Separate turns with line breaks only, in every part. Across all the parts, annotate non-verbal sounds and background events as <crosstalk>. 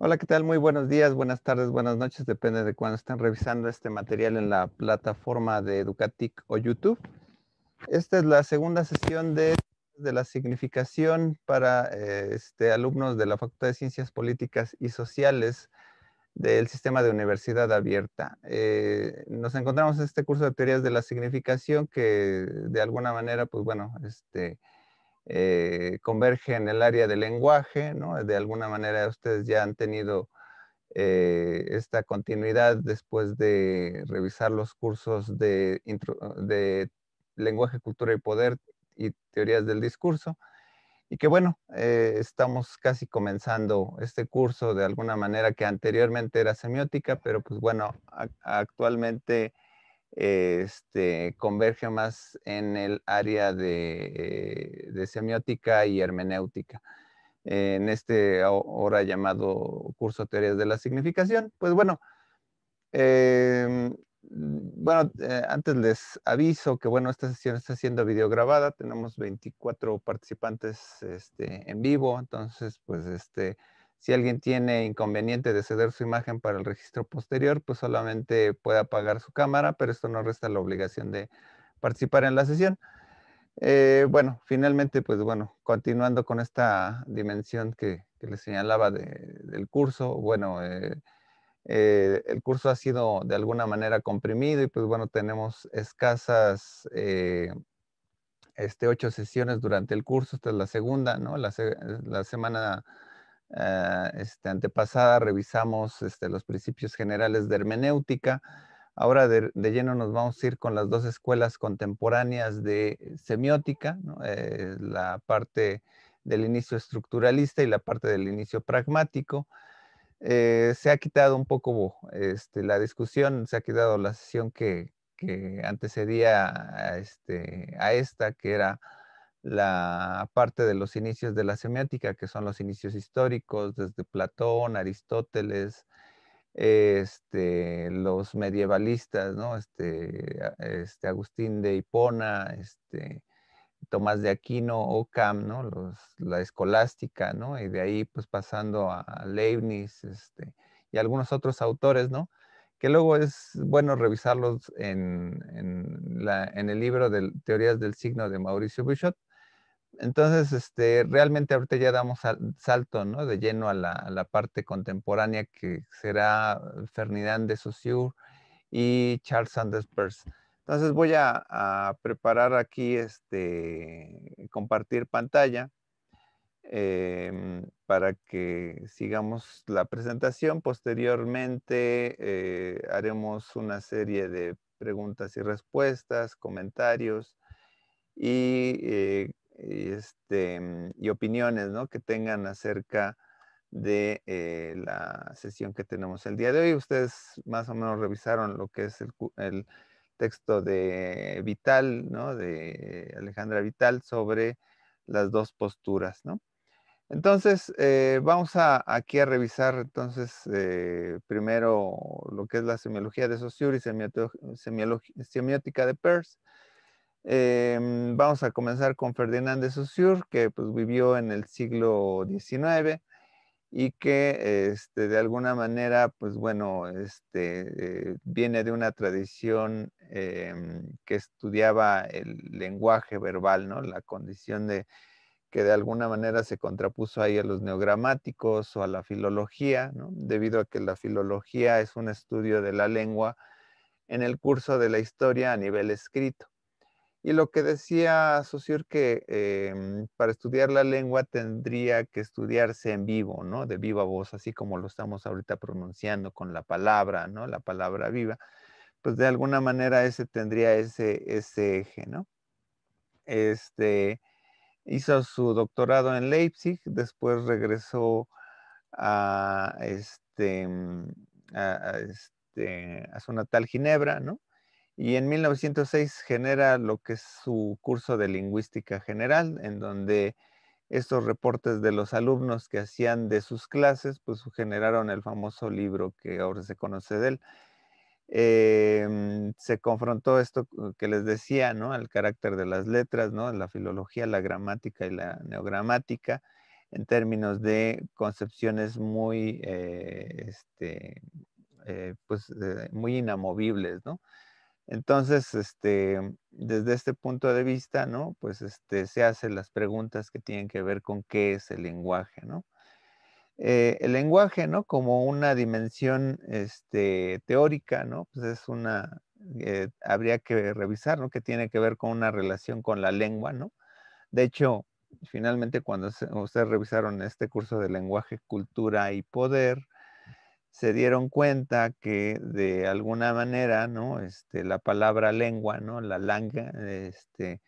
Hola, ¿qué tal? Muy buenos días, buenas tardes, buenas noches, depende de cuándo están revisando este material en la plataforma de Educatic o YouTube. Esta es la segunda sesión de, de la significación para eh, este, alumnos de la Facultad de Ciencias Políticas y Sociales del sistema de universidad abierta. Eh, nos encontramos en este curso de teorías de la significación que de alguna manera, pues bueno, este, eh, converge en el área del lenguaje, ¿no? De alguna manera ustedes ya han tenido eh, esta continuidad después de revisar los cursos de, lenguaje, cultura y poder y teorías del discurso. Y que bueno, eh, estamos casi comenzando este curso de alguna manera que anteriormente era semiótica, pero pues bueno, actualmente este, converge más en el área de, eh, de semiótica y hermenéutica eh, en este ahora llamado curso Teorías de la Significación. Pues bueno, em, bueno, eh, antes les aviso que bueno, esta sesión está siendo videograbada, tenemos 24 participantes este, en vivo, entonces pues este, si alguien tiene inconveniente de ceder su imagen para el registro posterior, pues solamente puede apagar su cámara, pero esto no resta la obligación de participar en la sesión. Eh, bueno, finalmente, pues bueno, continuando con esta dimensión que, que les señalaba del curso, bueno, eh, eh, el curso ha sido de alguna manera comprimido y pues bueno, tenemos escasas este, ocho sesiones durante el curso, esta es la segunda, ¿no? La, la semana Ah, este, antepasada revisamos este, los principios generales de hermenéutica. Ahora de, lleno nos vamos a ir con las dos escuelas contemporáneas de eh, semiótica, eh, la parte del inicio estructuralista y la parte del inicio pragmático. Eh, se ha quitado un poco este, la discusión, se ha quitado la sesión que, antecedía este, a esta, que era la parte de los inicios de la semiática, que son los inicios históricos, desde Platón, Aristóteles, este, los medievalistas, Este, este, Agustín de Hipona, este, Tomás de Aquino, Ockham, ¿no? la escolástica, Y de ahí pues pasando a Leibniz este, y algunos otros autores, ¿no? Que luego es bueno revisarlos en, en el libro de Teorías del Signo de Mauricio Bouchot, entonces, este, realmente ahorita ya damos salto, De lleno a la, parte contemporánea que será Fernand de Saussure y Charles Sanders Peirce. Entonces voy a, preparar aquí, este, compartir pantalla em, para que sigamos la presentación. Posteriormente eh, haremos una serie de preguntas y respuestas, comentarios y eh, y, este, mm, y opiniones ¿no? que tengan acerca de eh, la sesión que tenemos el día de hoy. Ustedes más o menos revisaron lo que es el, texto de Vital, de Alejandra Vital, sobre las dos posturas. Entonces, eh, vamos a, aquí a revisar entonces eh, primero lo que es la semiología de Saussure y semiótica de Peirce Em, vamos a comenzar con Ferdinand de Saussure, que pues, vivió en el siglo XIX y que este, de alguna manera, pues bueno, este, eh, viene de una tradición em, que estudiaba el lenguaje verbal, La condición de que de alguna manera se contrapuso ahí a los neogramáticos o a la filología, debido a que la filología es un estudio de la lengua en el curso de la historia a nivel escrito. Y lo que decía Sosir que em, para estudiar la lengua tendría que estudiarse en vivo, ¿no? De viva voz, así como lo estamos ahorita pronunciando con la palabra, ¿no? La palabra viva. Pues de alguna manera ese tendría ese, ese eje, ¿no? Este, hizo su doctorado en Leipzig, después regresó a, este, mm, este, a su natal Ginebra, ¿no? Y en 1906 genera lo que es su curso de lingüística general, en donde estos reportes de los alumnos que hacían de sus clases, pues generaron el famoso libro que ahora se conoce de él. Em, se confrontó esto que les decía, ¿no? Al carácter de las letras, ¿no? La filología, la gramática y la neogramática en términos de concepciones muy, eh, este, eh, pues, eh, muy inamovibles, ¿no? Entonces, este, desde este punto de vista, ¿no? Pues este, se hacen las preguntas que tienen que ver con qué es el lenguaje, ¿no? Eh, el lenguaje, ¿no? Como una dimensión este, teórica, ¿no? Pues es una, eh, habría que revisar, ¿no? Que tiene que ver con una relación con la lengua, ¿no? De hecho, finalmente cuando ustedes revisaron este curso de lenguaje, cultura y poder, se dieron cuenta que de alguna manera, ¿no? Este, la palabra lengua, ¿no? La langa, este,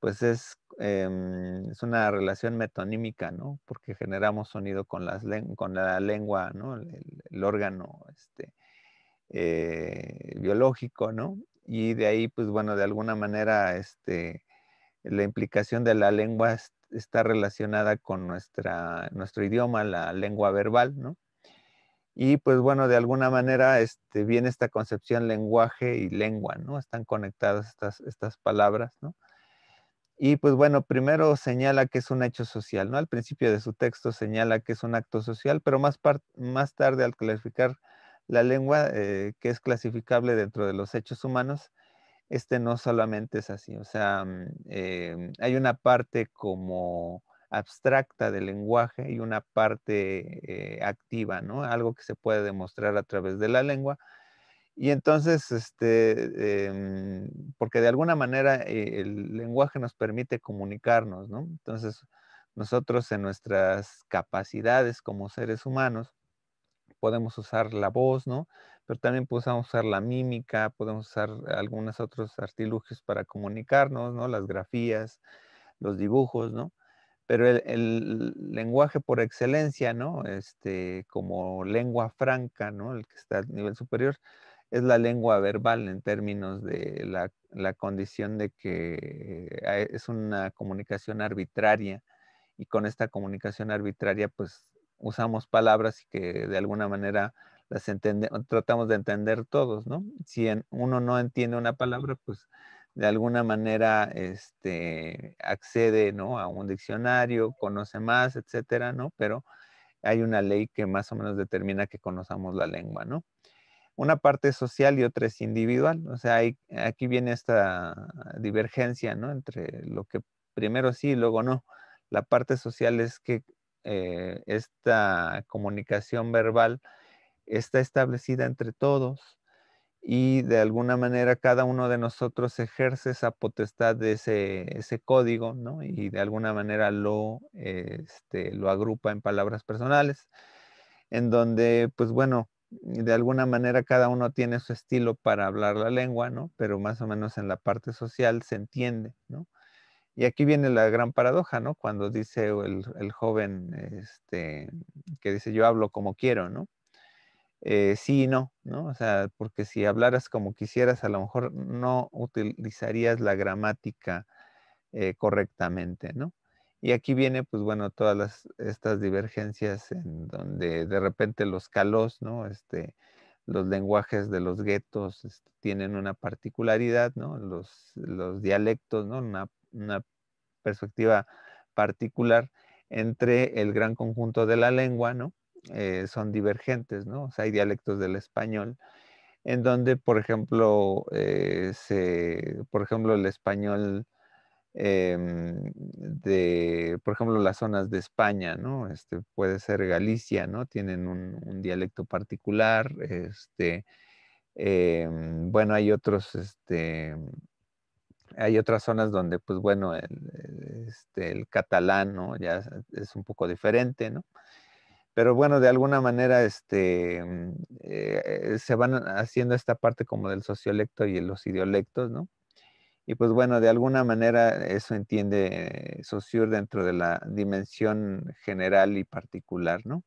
pues es, em, es una relación metonímica, ¿no? Porque generamos sonido con, las con la lengua, ¿no? El, órgano este, eh, biológico, ¿no? Y de ahí, pues bueno, de alguna manera, este, la implicación de la lengua está relacionada con nuestra, nuestro idioma, la lengua verbal, ¿no? Y pues bueno, de alguna manera este, viene esta concepción lenguaje y lengua, ¿no? Están conectadas estas, estas palabras, ¿no? Y pues bueno, primero señala que es un hecho social, ¿no? Al principio de su texto señala que es un acto social, pero más, más tarde al clasificar la lengua, eh, que es clasificable dentro de los hechos humanos, este no solamente es así, o sea, mm, eh, hay una parte como abstracta del lenguaje y una parte eh, activa, ¿no? Algo que se puede demostrar a través de la lengua. Y entonces, este, em, porque de alguna manera eh, el lenguaje nos permite comunicarnos, ¿no? Entonces, nosotros en nuestras capacidades como seres humanos podemos usar la voz, ¿no? Pero también podemos usar la mímica, podemos usar algunos otros artilugios para comunicarnos, ¿no? Las grafías, los dibujos, ¿no? pero el, lenguaje por excelencia, ¿no? Este, como lengua franca, ¿no? El que está a nivel superior, es la lengua verbal en términos de la, condición de que eh, es una comunicación arbitraria y con esta comunicación arbitraria, pues usamos palabras y que de alguna manera las tratamos de entender todos, ¿no? Si uno no entiende una palabra, pues de alguna manera este, accede ¿no? a un diccionario, conoce más, etcétera, ¿no? Pero hay una ley que más o menos determina que conozcamos la lengua, ¿no? Una parte social y otra es individual. O sea, aquí viene esta divergencia, ¿no? Entre lo que primero sí y luego no. La parte social es que eh, esta comunicación verbal está establecida entre todos, y de alguna manera cada uno de nosotros ejerce esa potestad de ese, ese código, ¿no? Y de alguna manera lo, este, lo agrupa en palabras personales, en donde, pues bueno, de alguna manera cada uno tiene su estilo para hablar la lengua, ¿no? Pero más o menos en la parte social se entiende, ¿no? Y aquí viene la gran paradoja, ¿no? Cuando dice el, el joven este, que dice yo hablo como quiero, ¿no? Eh, sí y no, ¿no? O sea, porque si hablaras como quisieras, a lo mejor no utilizarías la gramática eh, correctamente, ¿no? Y aquí viene, pues bueno, todas estas divergencias en donde de repente los calos, ¿no? Este, los lenguajes de los guetos este, tienen una particularidad, ¿no? Los, dialectos, ¿no? Una, una perspectiva particular entre el gran conjunto de la lengua, ¿no? Eh, son divergentes, ¿no? O sea, hay dialectos del español en donde, por ejemplo, eh, se, por ejemplo el español em, de, por ejemplo, las zonas de España, ¿no? Este, puede ser Galicia, ¿no? Tienen un, un dialecto particular, este, em, bueno, hay otros, este, hay otras zonas donde, pues bueno, el, este, el catalán, Ya es un poco diferente, ¿no? pero bueno, de alguna manera este, mm, eh, eh, se van haciendo esta parte como del sociolecto y los idiolectos, ¿no? Y pues bueno, de alguna manera eso entiende eh, Saussure dentro de la dimensión general y particular, ¿no?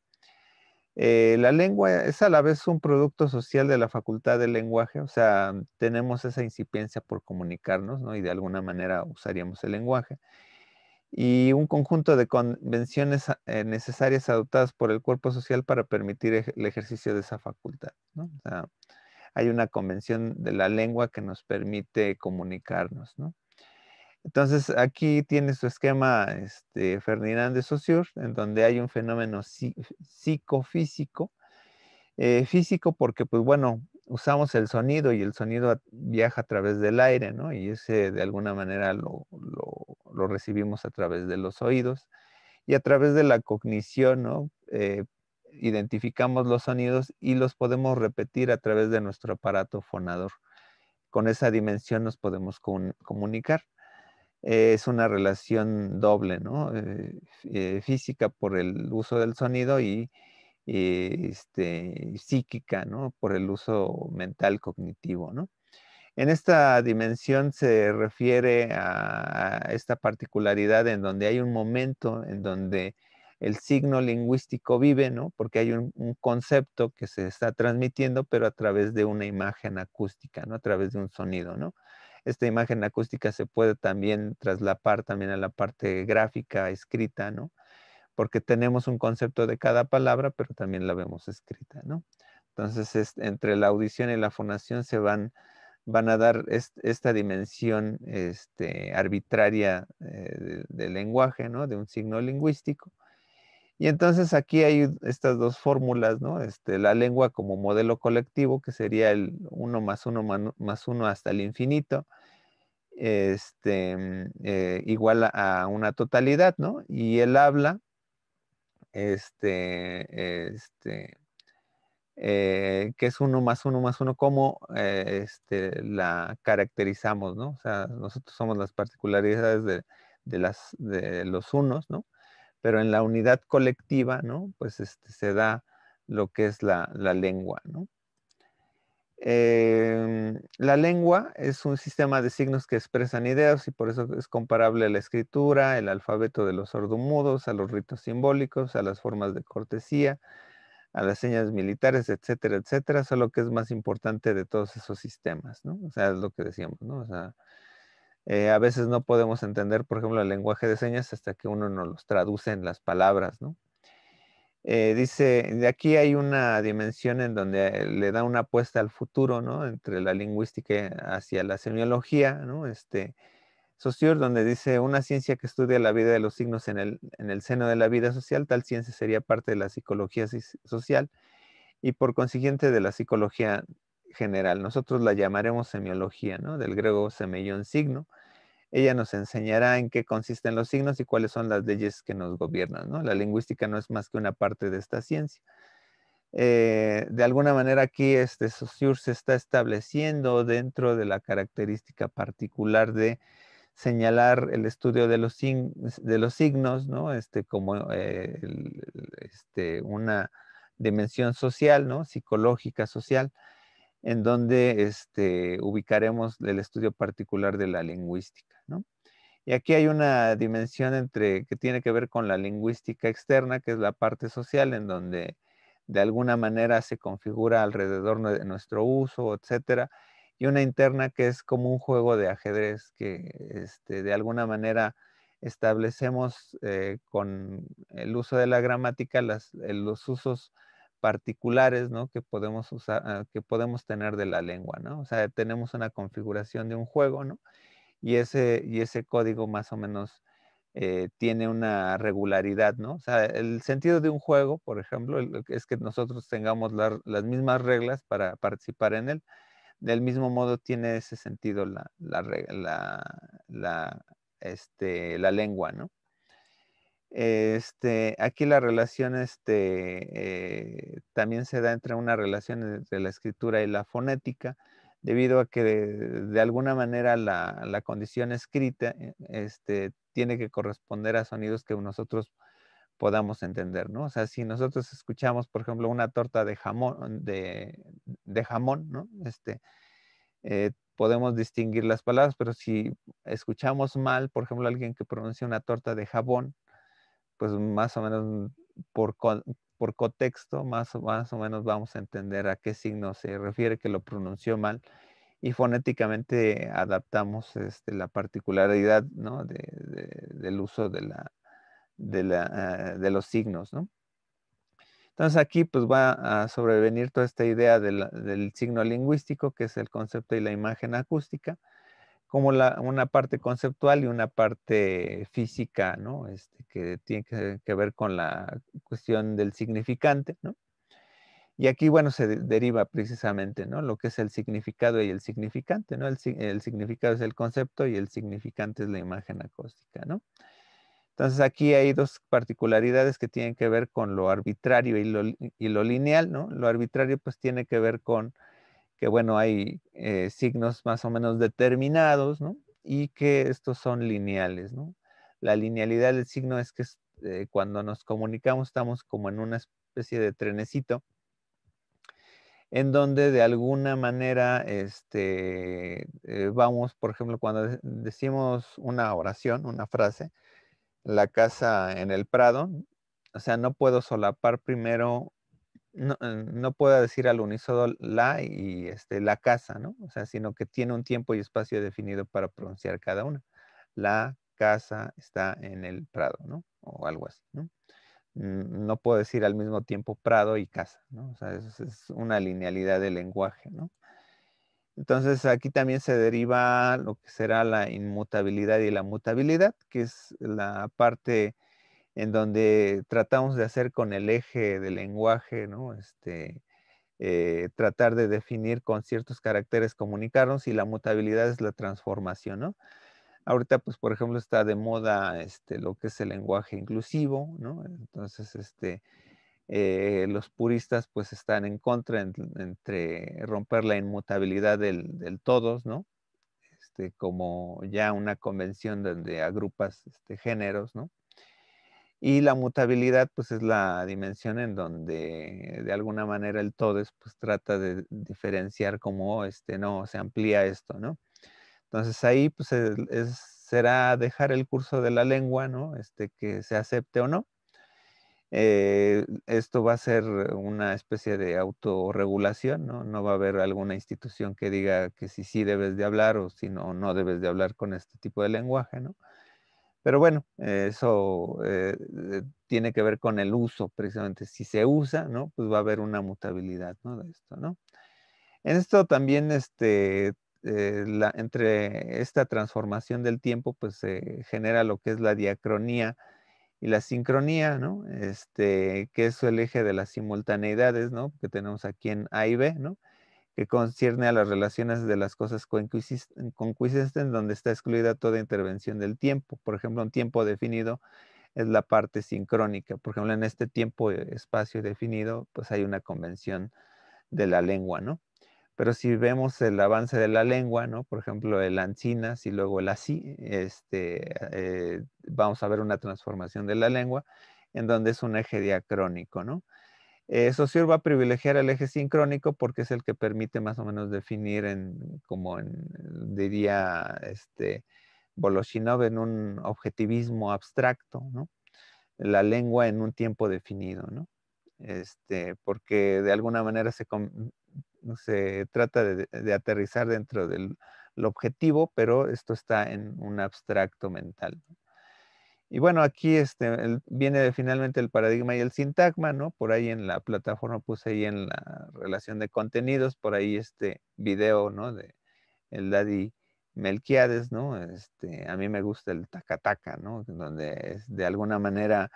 la lengua es a la vez un producto social de la facultad del lenguaje, o sea, tenemos esa incipiencia por comunicarnos, ¿no? Y de alguna manera usaríamos el lenguaje y un conjunto de convenciones ah, eh, necesarias adoptadas por el cuerpo social para permitir el ejercicio de esa facultad. O sea, hay una convención de la lengua que nos permite comunicarnos. Entonces, aquí tiene su esquema este, Ferdinand de Saussure, en donde hay un fenómeno psicofísico. Eh, físico porque, pues bueno, usamos el sonido y el sonido viaja a través del aire, ¿no? Y ese de alguna manera lo, recibimos a través de los oídos y a través de la cognición, ¿no? Eh, identificamos los sonidos y los podemos repetir a través de nuestro aparato fonador. Con esa dimensión nos podemos comunicar. Eh, es una relación doble, ¿no? Eh, física por el uso del sonido y eh, este, psíquica, ¿no? Por el uso mental cognitivo, ¿no? En esta dimensión se refiere a, esta particularidad en donde hay un momento en donde el signo lingüístico vive, ¿no? Porque hay un, un, concepto que se está transmitiendo, pero a través de una imagen acústica, ¿no? A través de un sonido, ¿no? Esta imagen acústica se puede también traslapar también a la parte gráfica, escrita, ¿no? porque tenemos un concepto de cada palabra, pero también la vemos escrita, ¿no? Entonces, entre la audición y la fonación se van, van a dar esta dimensión este, arbitraria eh, del lenguaje, ¿no? De un signo lingüístico. Y entonces aquí hay estas dos fórmulas, ¿no? Este, la lengua como modelo colectivo, que sería el 1 más 1 más 1 hasta el infinito, este, mm, eh, igual a, una totalidad, ¿no? Y el habla, este, este, eh, que es uno más uno más uno, cómo eh, este, la caracterizamos, ¿no? O sea, nosotros somos las particularidades de, de, las, de los unos, ¿no? Pero en la unidad colectiva, ¿no? Pues este, se da lo que es la, la lengua, ¿no? Em, la lengua es un sistema de signos que expresan ideas y por eso es comparable a la escritura, el alfabeto de los sordomudos, a los ritos simbólicos, a las formas de cortesía, a las señas militares, etcétera, etcétera, solo que es más importante de todos esos sistemas, ¿no? O sea, es lo que decíamos, ¿no? O sea, eh, a veces no podemos entender, por ejemplo, el lenguaje de señas hasta que uno nos los traduce en las palabras, ¿no? Eh, dice, de aquí hay una dimensión en donde le da una apuesta al futuro, ¿no? Entre la lingüística hacia la semiología, ¿no? Este, Saussure, donde dice, una ciencia que estudia la vida de los signos en el, en el seno de la vida social, tal ciencia sería parte de la psicología social y por consiguiente de la psicología general. Nosotros la llamaremos semiología, ¿no? Del griego semellón signo, ella nos enseñará en qué consisten los signos y cuáles son las leyes que nos gobiernan. ¿no? La lingüística no es más que una parte de esta ciencia. Eh, de alguna manera aquí este Saussure se está estableciendo dentro de la característica particular de señalar el estudio de los, signos ¿no? este, como eh, este, una dimensión social, ¿no? psicológica, social en donde este, ubicaremos el estudio particular de la lingüística. Y aquí hay una dimensión entre, que tiene que ver con la lingüística externa, que es la parte social, en donde de alguna manera se configura alrededor de nuestro uso, etcétera, y una interna que es como un juego de ajedrez que este, de alguna manera establecemos eh, con el uso de la gramática eh, los usos particulares, ¿no? Que podemos usar, ah, que podemos tener de la lengua, ¿no? O sea, tenemos una configuración de un juego, ¿no? Y ese, y ese código más o menos eh, tiene una regularidad, ¿no? O sea, el sentido de un juego, por ejemplo, es que nosotros tengamos las mismas reglas para participar en él. Del mismo modo tiene ese sentido la, la este, lengua, ¿no? Este, aquí la relación este, eh, también se da entre una relación entre la escritura y la fonética, debido a que de, alguna manera la, condición escrita eh, este, tiene que corresponder a sonidos que nosotros podamos entender, ¿no? O sea, si nosotros escuchamos, por ejemplo, una torta de jamón, de, jamón, este, eh, podemos distinguir las palabras, pero si escuchamos mal, por ejemplo, alguien que pronuncia una torta de jabón, pues más o menos por, contexto, más, más o menos vamos a entender a qué signo se refiere que lo pronunció mal y fonéticamente adaptamos este, la particularidad ¿no? del uso de, los signos. Entonces aquí pues, va a sobrevenir toda esta idea del signo lingüístico, que es el concepto y la imagen acústica, como una parte conceptual y una parte física, ¿no? Este, que tiene que, ver con la cuestión del significante, ¿no? Y aquí, bueno, se deriva precisamente, ¿no? Lo que es el significado y el significante, ¿no? El, significado es el concepto y el significante es la imagen acústica, ¿no? Entonces aquí hay dos particularidades que tienen que ver con lo arbitrario y lo, y lo lineal, ¿no? Lo arbitrario pues tiene que ver con que bueno, hay eh, signos más o menos determinados, ¿no? Y que estos son lineales, ¿no? La linealidad del signo es que eh, cuando nos comunicamos estamos como en una especie de trenecito, en donde de alguna manera este, eh, vamos, por ejemplo, cuando decimos una oración, una frase, la casa en el prado, o sea, no puedo solapar primero no, puedo eh, pueda decir al unísono la y este, la casa, ¿no? O sea, sino que tiene un tiempo y espacio definido para pronunciar cada una. La casa está en el prado, ¿no? O algo así, ¿no? Mm, no puedo decir al mismo tiempo prado y casa, ¿no? O sea, eso es una linealidad del lenguaje, ¿no? Entonces aquí también se deriva lo que será la inmutabilidad y la mutabilidad, que es la parte en donde tratamos de hacer con el eje del lenguaje, ¿no? Este, eh, tratar de definir con ciertos caracteres comunicarnos y la mutabilidad es la transformación, ¿no? Ahorita, pues, por ejemplo, está de moda este, lo que es el lenguaje inclusivo, ¿no? Entonces, este, eh, los puristas, pues, están en contra entre romper la inmutabilidad del, todos, ¿no? Este, como ya una convención donde agrupas este, géneros, ¿no? Y la mutabilidad, pues es la dimensión en donde de alguna manera el todo pues trata de diferenciar cómo este, no, se amplía esto, ¿no? Entonces ahí, pues será dejar el curso de la lengua, ¿no? Este, que se acepte o no. Eh, esto va a ser una especie de autorregulación, ¿no? No va a haber alguna institución que diga que si sí debes de hablar o si no, no debes de hablar con este tipo de lenguaje, ¿no? Pero bueno, eh, eso eh, eh, tiene que ver con el uso, precisamente. Si se usa, ¿no? Pues va a haber una mutabilidad, ¿no? De esto, ¿no? En esto también, este, entre esta transformación del tiempo, pues se genera lo que es la diacronía y la sincronía, ¿no? Este, que es el eje de las simultaneidades, ¿no? Que tenemos aquí en A y B, ¿no? que concierne a las relaciones de las cosas con concuiscentes, donde está excluida toda intervención del tiempo. Por ejemplo, un tiempo definido es la parte sincrónica. Por ejemplo, en este tiempo, eh, espacio definido, pues hay una convención de la lengua, ¿no? Pero si vemos el avance de la lengua, ¿no? Por ejemplo, el ancinas y luego el así, este, eh, vamos a ver una transformación de la lengua en donde es un eje diacrónico, ¿no? Eso eh, sirve va a privilegiar el eje sincrónico porque es el que permite más o menos definir en, como diría este Boloshinov, en un objetivismo abstracto, ¿no? La lengua en un tiempo definido, ¿no? Este, porque de alguna manera se, trata de, aterrizar dentro del objetivo, pero esto está en un abstracto mental. Y bueno, aquí este, viene finalmente el paradigma y el sintagma, ¿no? Por ahí en la plataforma puse ahí en la relación de contenidos, por ahí este video, ¿no? De el Daddy Melquiades, ¿no? Este, a mí me gusta el tacataca, ¿no? Donde de alguna manera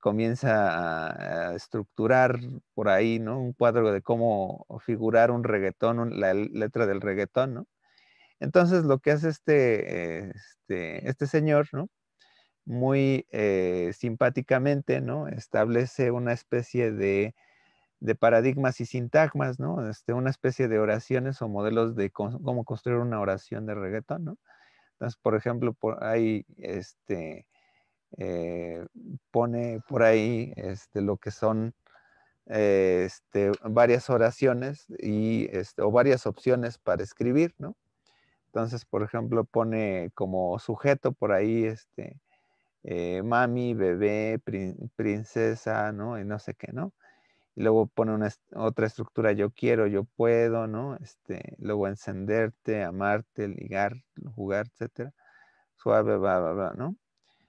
comienza a, estructurar por ahí, ¿no? Un cuadro de cómo figurar un reggaetón, la letra del reggaetón, ¿no? Entonces lo que hace este, este, este señor, ¿no? muy eh, simpáticamente, ¿no? Establece una especie de, paradigmas y sintagmas, este, una especie de oraciones o modelos de cómo construir una oración de reggaetón, Entonces, por ejemplo, por, este, eh, pone por ahí este, lo que son eh, varias oraciones y, o varias opciones para escribir, Entonces, por ejemplo, pone como sujeto por ahí este, eh, mami, bebé, princesa, ¿no? Y no sé qué, ¿no? Y luego pone una, otra estructura, yo quiero, yo puedo, ¿no? Este, luego encenderte, amarte, ligar, jugar, etcétera. Suave, bla, bla, bla, ¿no?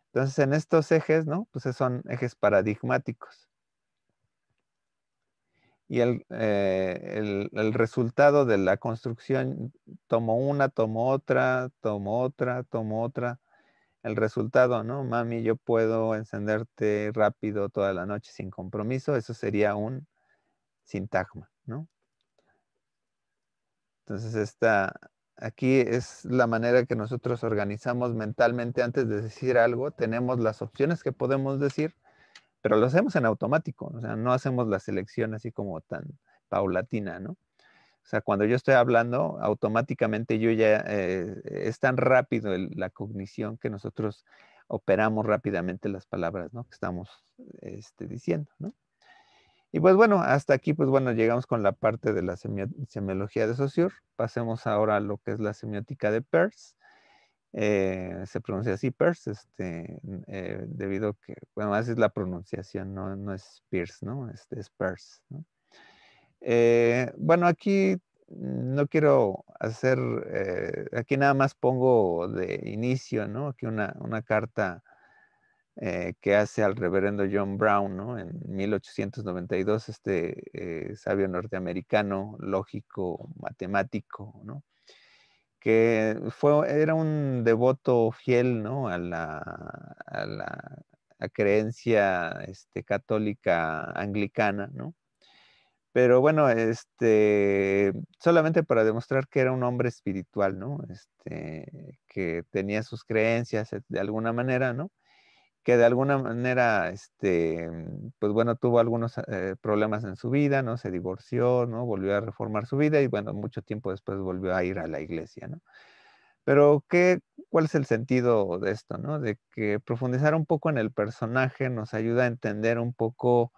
Entonces, en estos ejes, ¿no? Pues son ejes paradigmáticos. Y eh, el, el resultado de la construcción, tomo una, tomo otra, tomo otra, tomo otra, el resultado, ¿no? Mami, yo puedo encenderte rápido toda la noche sin compromiso, eso sería un sintagma, ¿no? Entonces, esta, aquí es la manera que nosotros organizamos mentalmente antes de decir algo, tenemos las opciones que podemos decir, pero lo hacemos en automático, o sea, no hacemos la selección así como tan paulatina, ¿no? O sea, cuando yo estoy hablando, automáticamente yo ya eh, es tan rápido la cognición que nosotros operamos rápidamente las palabras ¿no? que estamos este, diciendo. ¿no? Y pues bueno, hasta aquí, pues bueno, llegamos con la parte de la semiología de Saussure. Pasemos ahora a lo que es la semiótica de Peirce. Eh, se pronuncia así Peirce, este, eh, debido a que, bueno, así es la pronunciación, no, no es Peirce, ¿no? Este es Peirce, ¿no? Eh, bueno, aquí no quiero hacer, eh, aquí nada más pongo de inicio, ¿no? Aquí una, carta eh, que hace al reverendo John Brown, ¿no? En 1892, este sabio norteamericano, lógico, matemático, ¿no? Que fue, era un devoto fiel, ¿no? A la, a la creencia este, católica anglicana, ¿no? Pero bueno, este, solamente para demostrar que era un hombre espiritual, ¿no? Este, que tenía sus creencias e, de alguna manera, ¿no? Que de alguna manera, este, pues bueno, tuvo algunos eh, problemas en su vida, ¿no? Se divorció, ¿no? Volvió a reformar su vida y bueno, mucho tiempo después volvió a ir a la iglesia, ¿no? Pero, ¿qué, ¿cuál es el sentido de esto? ¿no? De que profundizar un poco en el personaje nos ayuda a entender un poco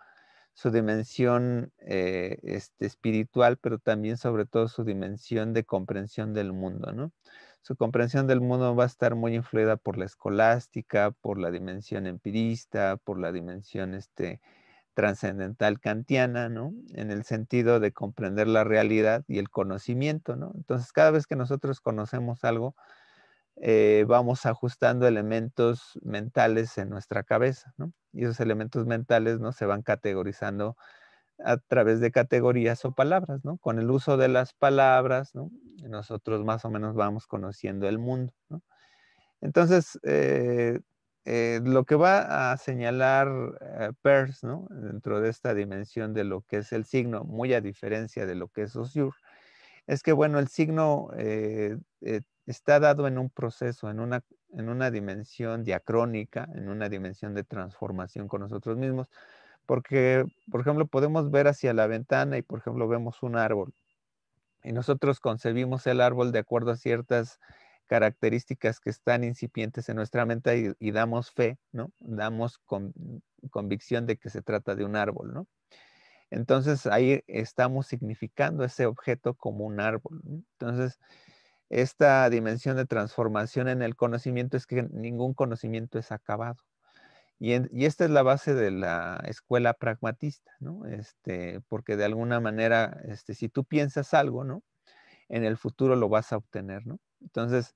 su dimensión eh, este, espiritual, pero también sobre todo su dimensión de comprensión del mundo, ¿no? Su comprensión del mundo va a estar muy influida por la escolástica, por la dimensión empirista, por la dimensión este, trascendental kantiana, ¿no? En el sentido de comprender la realidad y el conocimiento, ¿no? Entonces, cada vez que nosotros conocemos algo, eh, vamos ajustando elementos mentales en nuestra cabeza, ¿no? Y esos elementos mentales, ¿no? Se van categorizando a través de categorías o palabras, ¿no? Con el uso de las palabras, ¿no? Nosotros más o menos vamos conociendo el mundo, ¿no? Entonces, eh, eh, lo que va a señalar Peirce, ¿no? Dentro de esta dimensión de lo que es el signo, muy a diferencia de lo que es Osir, es que, bueno, el signo está dado en un proceso, en una, en una dimensión diacrónica, en una dimensión de transformación con nosotros mismos, porque, por ejemplo, podemos ver hacia la ventana y, por ejemplo, vemos un árbol. Y nosotros concebimos el árbol de acuerdo a ciertas características que están incipientes en nuestra mente y, damos fe, ¿no? Damos convicción de que se trata de un árbol, ¿no? Entonces ahí estamos significando ese objeto como un árbol. Entonces, esta dimensión de transformación en el conocimiento es que ningún conocimiento es acabado. Y, esta es la base de la escuela pragmatista, ¿no? Este, porque de alguna manera, este, si tú piensas algo, ¿no? En el futuro lo vas a obtener, ¿no? Entonces,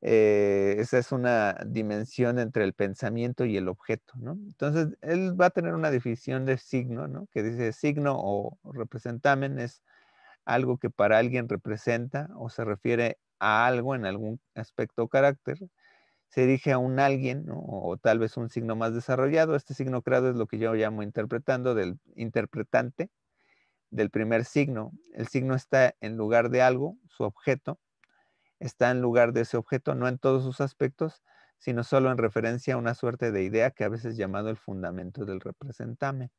eh, esa es una dimensión entre el pensamiento y el objeto, ¿no? Entonces, él va a tener una definición de signo, ¿no? Que dice signo o representamen es algo que para alguien representa o se refiere a algo en algún aspecto o carácter, se dirige a un alguien o tal vez un signo más desarrollado. Este signo creado es lo que yo llamo interpretando del interpretante del primer signo. El signo está en lugar de algo, su objeto, está en lugar de ese objeto, no en todos sus aspectos, sino solo en referencia a una suerte de idea que a veces llamado el fundamento del representame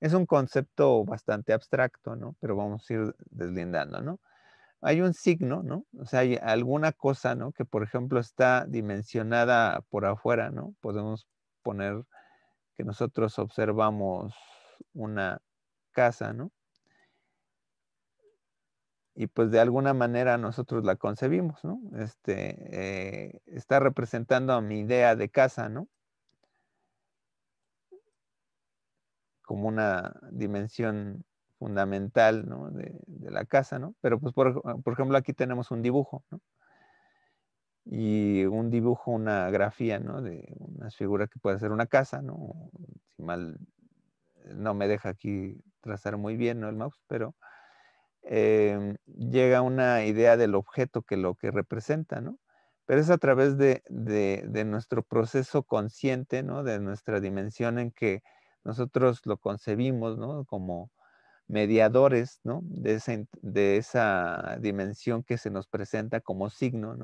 es un concepto bastante abstracto, ¿no? Pero vamos a ir deslindando, ¿no? Hay un signo, ¿no? O sea, hay alguna cosa, ¿no? Que por ejemplo está dimensionada por afuera, ¿no? Podemos poner que nosotros observamos una casa, ¿no? y pues de alguna manera nosotros la concebimos, ¿no? Este, eh, está representando a mi idea de casa, ¿no? como una dimensión fundamental de, la casa, ¿no? Pero pues por, ejemplo aquí tenemos un dibujo, ¿no? Y un dibujo, una grafía, ¿no? De una figura que puede ser una casa, ¿no? Si mal no me deja aquí trazar muy bien, ¿no? El mouse, pero eh, llega una idea del objeto que lo que representa, ¿no? Pero es a través de, de nuestro proceso consciente, ¿no? De nuestra dimensión en que nosotros lo concebimos como mediadores de, esa dimensión que se nos presenta como signo.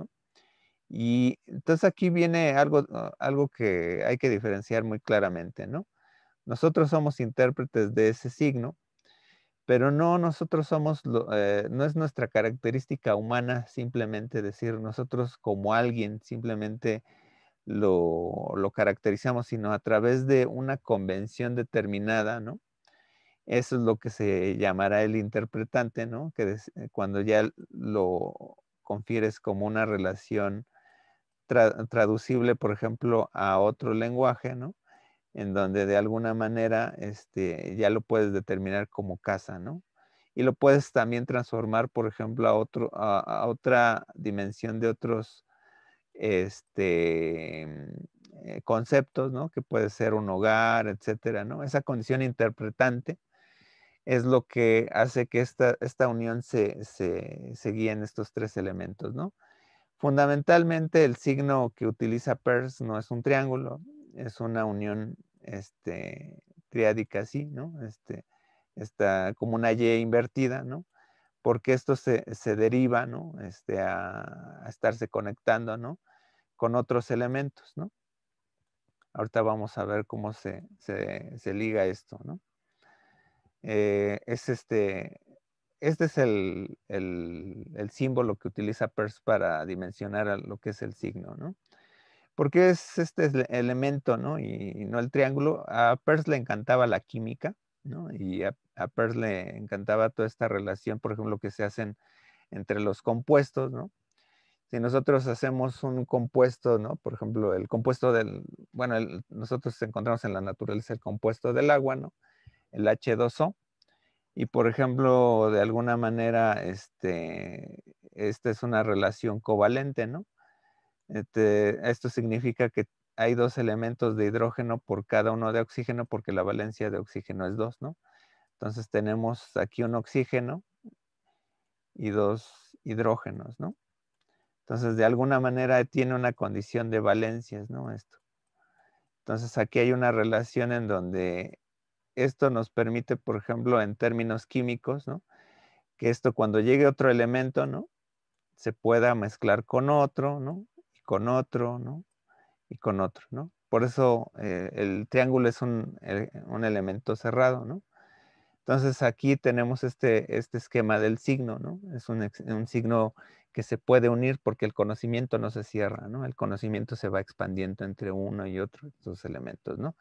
Y entonces aquí viene ah, algo, que hay que diferenciar muy claramente. Nosotros somos intérpretes de ese signo, pero no nosotros somos, eh, no es nuestra característica humana simplemente decir nosotros como alguien simplemente lo, caracterizamos, sino a través de una convención determinada, ¿no? Eso es lo que se llamará el interpretante, ¿no? Que eh, cuando ya lo confieres como una relación traducible, por ejemplo, a otro lenguaje, ¿no? En donde de alguna manera este, ya lo puedes determinar como casa, ¿no? Y lo puedes también transformar, por ejemplo, a, otro, a otra dimensión de otros este, eh, conceptos, ¿no? Que puede ser un hogar, etcétera, ¿no? Esa condición interpretante es lo que hace que esta, unión se, se, guíe en estos tres elementos, ¿no? Fundamentalmente el signo que utiliza Peirce no es un triángulo, es una unión este, triádica así, ¿no? Este, está como una Y invertida, ¿no? Porque esto se, deriva, ¿no? Este, a, estarse conectando, ¿no? con otros elementos, ¿no? Ahorita vamos a ver cómo se, liga esto, ¿no? Eh, es este, este es el, símbolo que utiliza Peirce para dimensionar lo que es el signo, ¿no? Porque es este elemento, ¿no? Y, no el triángulo. A Peirce le encantaba la química, ¿no? Y a, a le encantaba toda esta relación, por ejemplo, que se hacen entre los compuestos, ¿no? si nosotros hacemos un compuesto, ¿no? Por ejemplo, el compuesto del, bueno, nosotros encontramos en la naturaleza el compuesto del agua, ¿no? El H2O. Y por ejemplo, de alguna manera, este, esta es una relación covalente, ¿no? Este, esto significa que hay dos elementos de hidrógeno por cada uno de oxígeno porque la valencia de oxígeno es dos, ¿no? Entonces tenemos aquí un oxígeno y dos hidrógenos, ¿no? Entonces, de alguna manera tiene una condición de valencias, ¿no? Esto. Entonces, aquí hay una relación en donde esto nos permite, por ejemplo, en términos químicos, ¿no? Que esto cuando llegue otro elemento, ¿no? Se pueda mezclar con otro, ¿no? Y con otro, ¿no? Y con otro, ¿no? Por eso eh, el triángulo es eh, un, elemento cerrado, ¿no? Entonces aquí tenemos este, este esquema del signo, ¿no? Es un, un signo que se puede unir porque el conocimiento no se cierra, ¿no? El conocimiento se va expandiendo entre uno y otro, estos elementos, ¿no?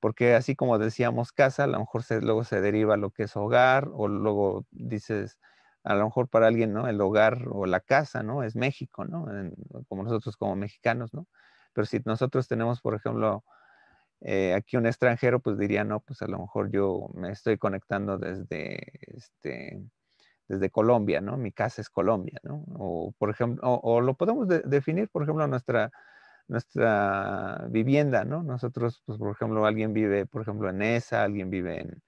Porque así como decíamos casa, a lo mejor luego se deriva lo que es hogar o luego dices, a lo mejor para alguien, ¿no? El hogar o la casa, ¿no? Es México, ¿no? como nosotros como mexicanos, ¿no? Pero si nosotros tenemos, por ejemplo, eh, aquí un extranjero, pues diría, no, pues a lo mejor yo me estoy conectando desde, este, desde Colombia, ¿no? Mi casa es Colombia, ¿no? O, por ejemplo, o, lo podemos definir, por ejemplo, nuestra, nuestra vivienda, ¿no? Nosotros, pues, por ejemplo, alguien vive, por ejemplo, en ESA, alguien vive en,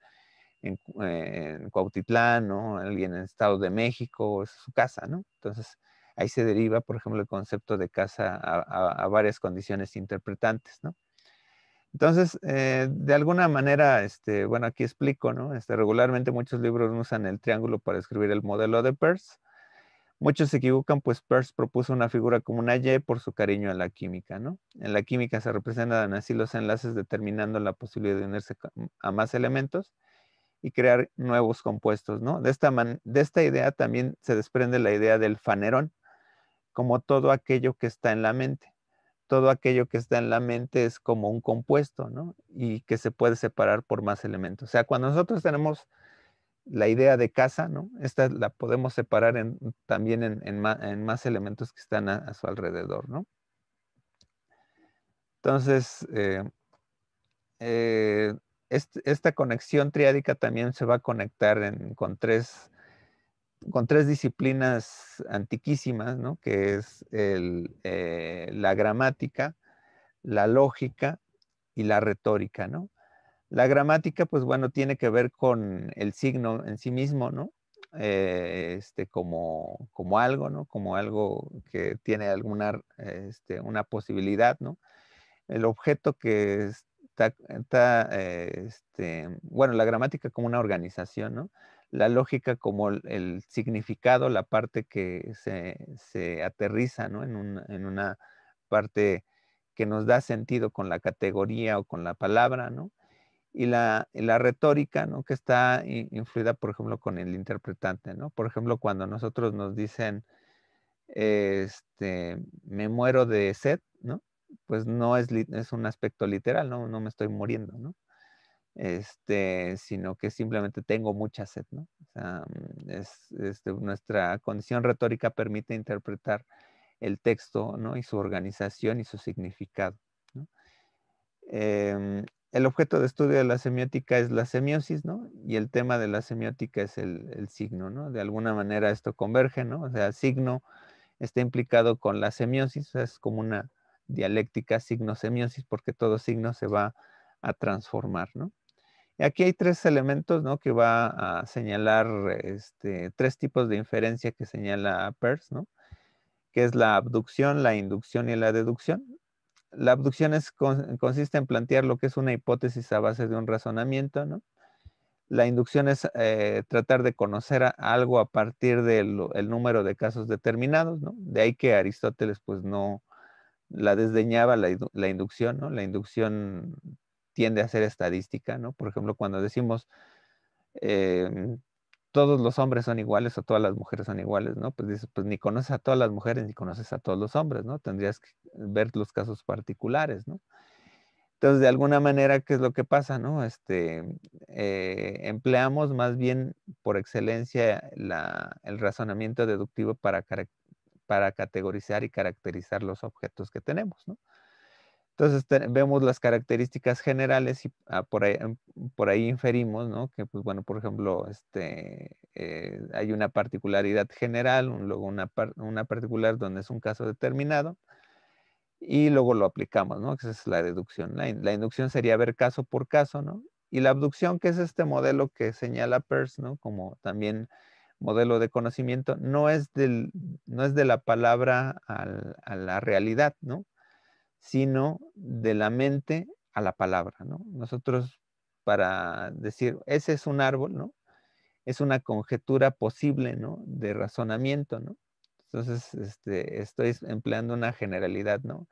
en, Cuautitlán, ¿no? Alguien en Estado de México, es su casa, ¿no? Entonces, ahí se deriva, por ejemplo, el concepto de casa a varias condiciones interpretantes, ¿no? Entonces, eh, de alguna manera, este, bueno, aquí explico, ¿no? Este, regularmente muchos libros usan el triángulo para escribir el modelo de Peirce. Muchos se equivocan, pues Peirce propuso una figura como una Y por su cariño a la química, ¿no? En la química se representan así los enlaces determinando la posibilidad de unirse mm, a más elementos y crear nuevos compuestos, ¿no? De esta, de esta idea también se desprende la idea del fanerón, como todo aquello que está en la mente todo aquello que está en la mente es como un compuesto, ¿no? Y que se puede separar por más elementos. O sea, cuando nosotros tenemos la idea de casa, ¿no? Esta la podemos separar mm, también en, más elementos que están a, su alrededor, ¿no? Entonces, eh, eh, esta conexión triádica también se va a conectar con tres con tres disciplinas antiquísimas, ¿no? que es eh, la gramática, la lógica y la retórica. ¿no? La gramática, pues bueno, tiene que ver con el signo en sí mismo, ¿no? Eh, este, como, algo, ¿no? Como algo que tiene alguna este, una posibilidad, ¿no? El objeto que está, está eh, este, bueno, la gramática como una organización, ¿no? la lógica como el, significado, la parte que se, aterriza ¿no? en, una parte que nos da sentido con la categoría o con la palabra, ¿no? Y la, retórica, ¿no? Que está influida, por ejemplo, con el interpretante, ¿no? Por ejemplo, cuando nosotros nos dicen, este, me muero de sed, ¿no? Pues no es, es un aspecto literal, ¿no? No me estoy muriendo, ¿no? este, sino que simplemente tengo mucha sed, ¿no? O sea, mm, este, nuestra condición retórica permite interpretar el texto, Y su organización y su significado, em, el objeto de estudio de la semiótica es la semiosis, ¿no? Y el tema de la semiótica es el, signo, ¿no? De alguna manera esto converge, ¿no? O sea, el signo está implicado con la semiosis, es como una dialéctica signo-semiosis, porque todo signo se va a transformar, ¿no? Aquí hay tres elementos ¿no? que va a señalar este, tres tipos de inferencia que señala Peirce, ¿no? que es la abducción, la inducción y la deducción. La abducción consiste en plantear lo que es una hipótesis a base de un razonamiento. ¿no? La inducción es eh, tratar de conocer algo a partir del el número de casos determinados. ¿no? De ahí que Aristóteles pues no la desdeñaba la inducción. ¿no? La inducción tiende a ser estadística, ¿no? Por ejemplo, cuando decimos em, todos los hombres son iguales o todas las mujeres son iguales, ¿no? Pues dices, pues ni conoces a todas las mujeres ni conoces a todos los hombres, ¿no? Tendrías que ver los casos particulares, ¿no? Entonces, de alguna manera, ¿qué es lo que pasa, no? Este, eh, empleamos más bien por excelencia el razonamiento deductivo para, para categorizar y caracterizar los objetos que tenemos, ¿no? Entonces vemos las características generales y ah, em, por, ahí, inferimos, ¿no? Que, pues bueno, por ejemplo, este, eh, hay una particularidad general, luego una, una particular donde es un caso determinado y luego lo aplicamos, ¿no? Esa es la deducción. La, inducción sería ver caso por caso, ¿no? Y la abducción, que es este modelo que señala Peirce, ¿no? Como también modelo de conocimiento, no es, del, no es de la palabra a la realidad, ¿no? sino de la mente a la palabra, ¿no? Nosotros para decir, ese es un árbol, ¿no? Es una conjetura posible, ¿no? De razonamiento, ¿no? Entonces, este, estoy empleando una generalidad, ¿no?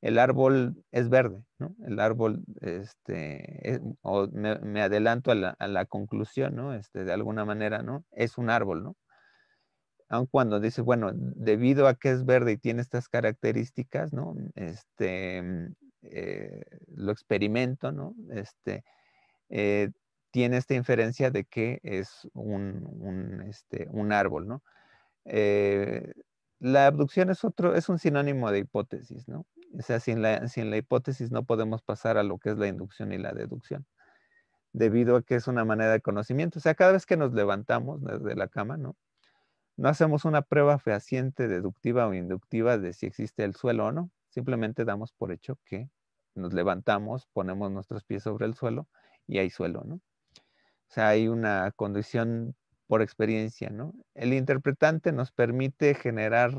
El árbol es verde, ¿no? El árbol, este, o me, adelanto a la, a la, conclusión, ¿no? Este, de alguna manera, ¿no? Es un árbol, ¿no? aun cuando dice, bueno, debido a que es verde y tiene estas características, ¿no? Este, mm, eh, lo experimento, ¿no? Este, eh, tiene esta inferencia de que es un, este, árbol, ¿no? Eh, la abducción es otro, es un sinónimo de hipótesis, ¿no? O sea, la, sin la hipótesis no podemos pasar a lo que es la inducción y la deducción, debido a que es una manera de conocimiento. O sea, cada vez que nos levantamos desde la cama, ¿no? No hacemos una prueba fehaciente, deductiva o inductiva de si existe el suelo o no. Simplemente damos por hecho que nos levantamos, ponemos nuestros pies sobre el suelo y hay suelo, ¿no? O sea, hay una condición por experiencia, ¿no? El interpretante nos permite generar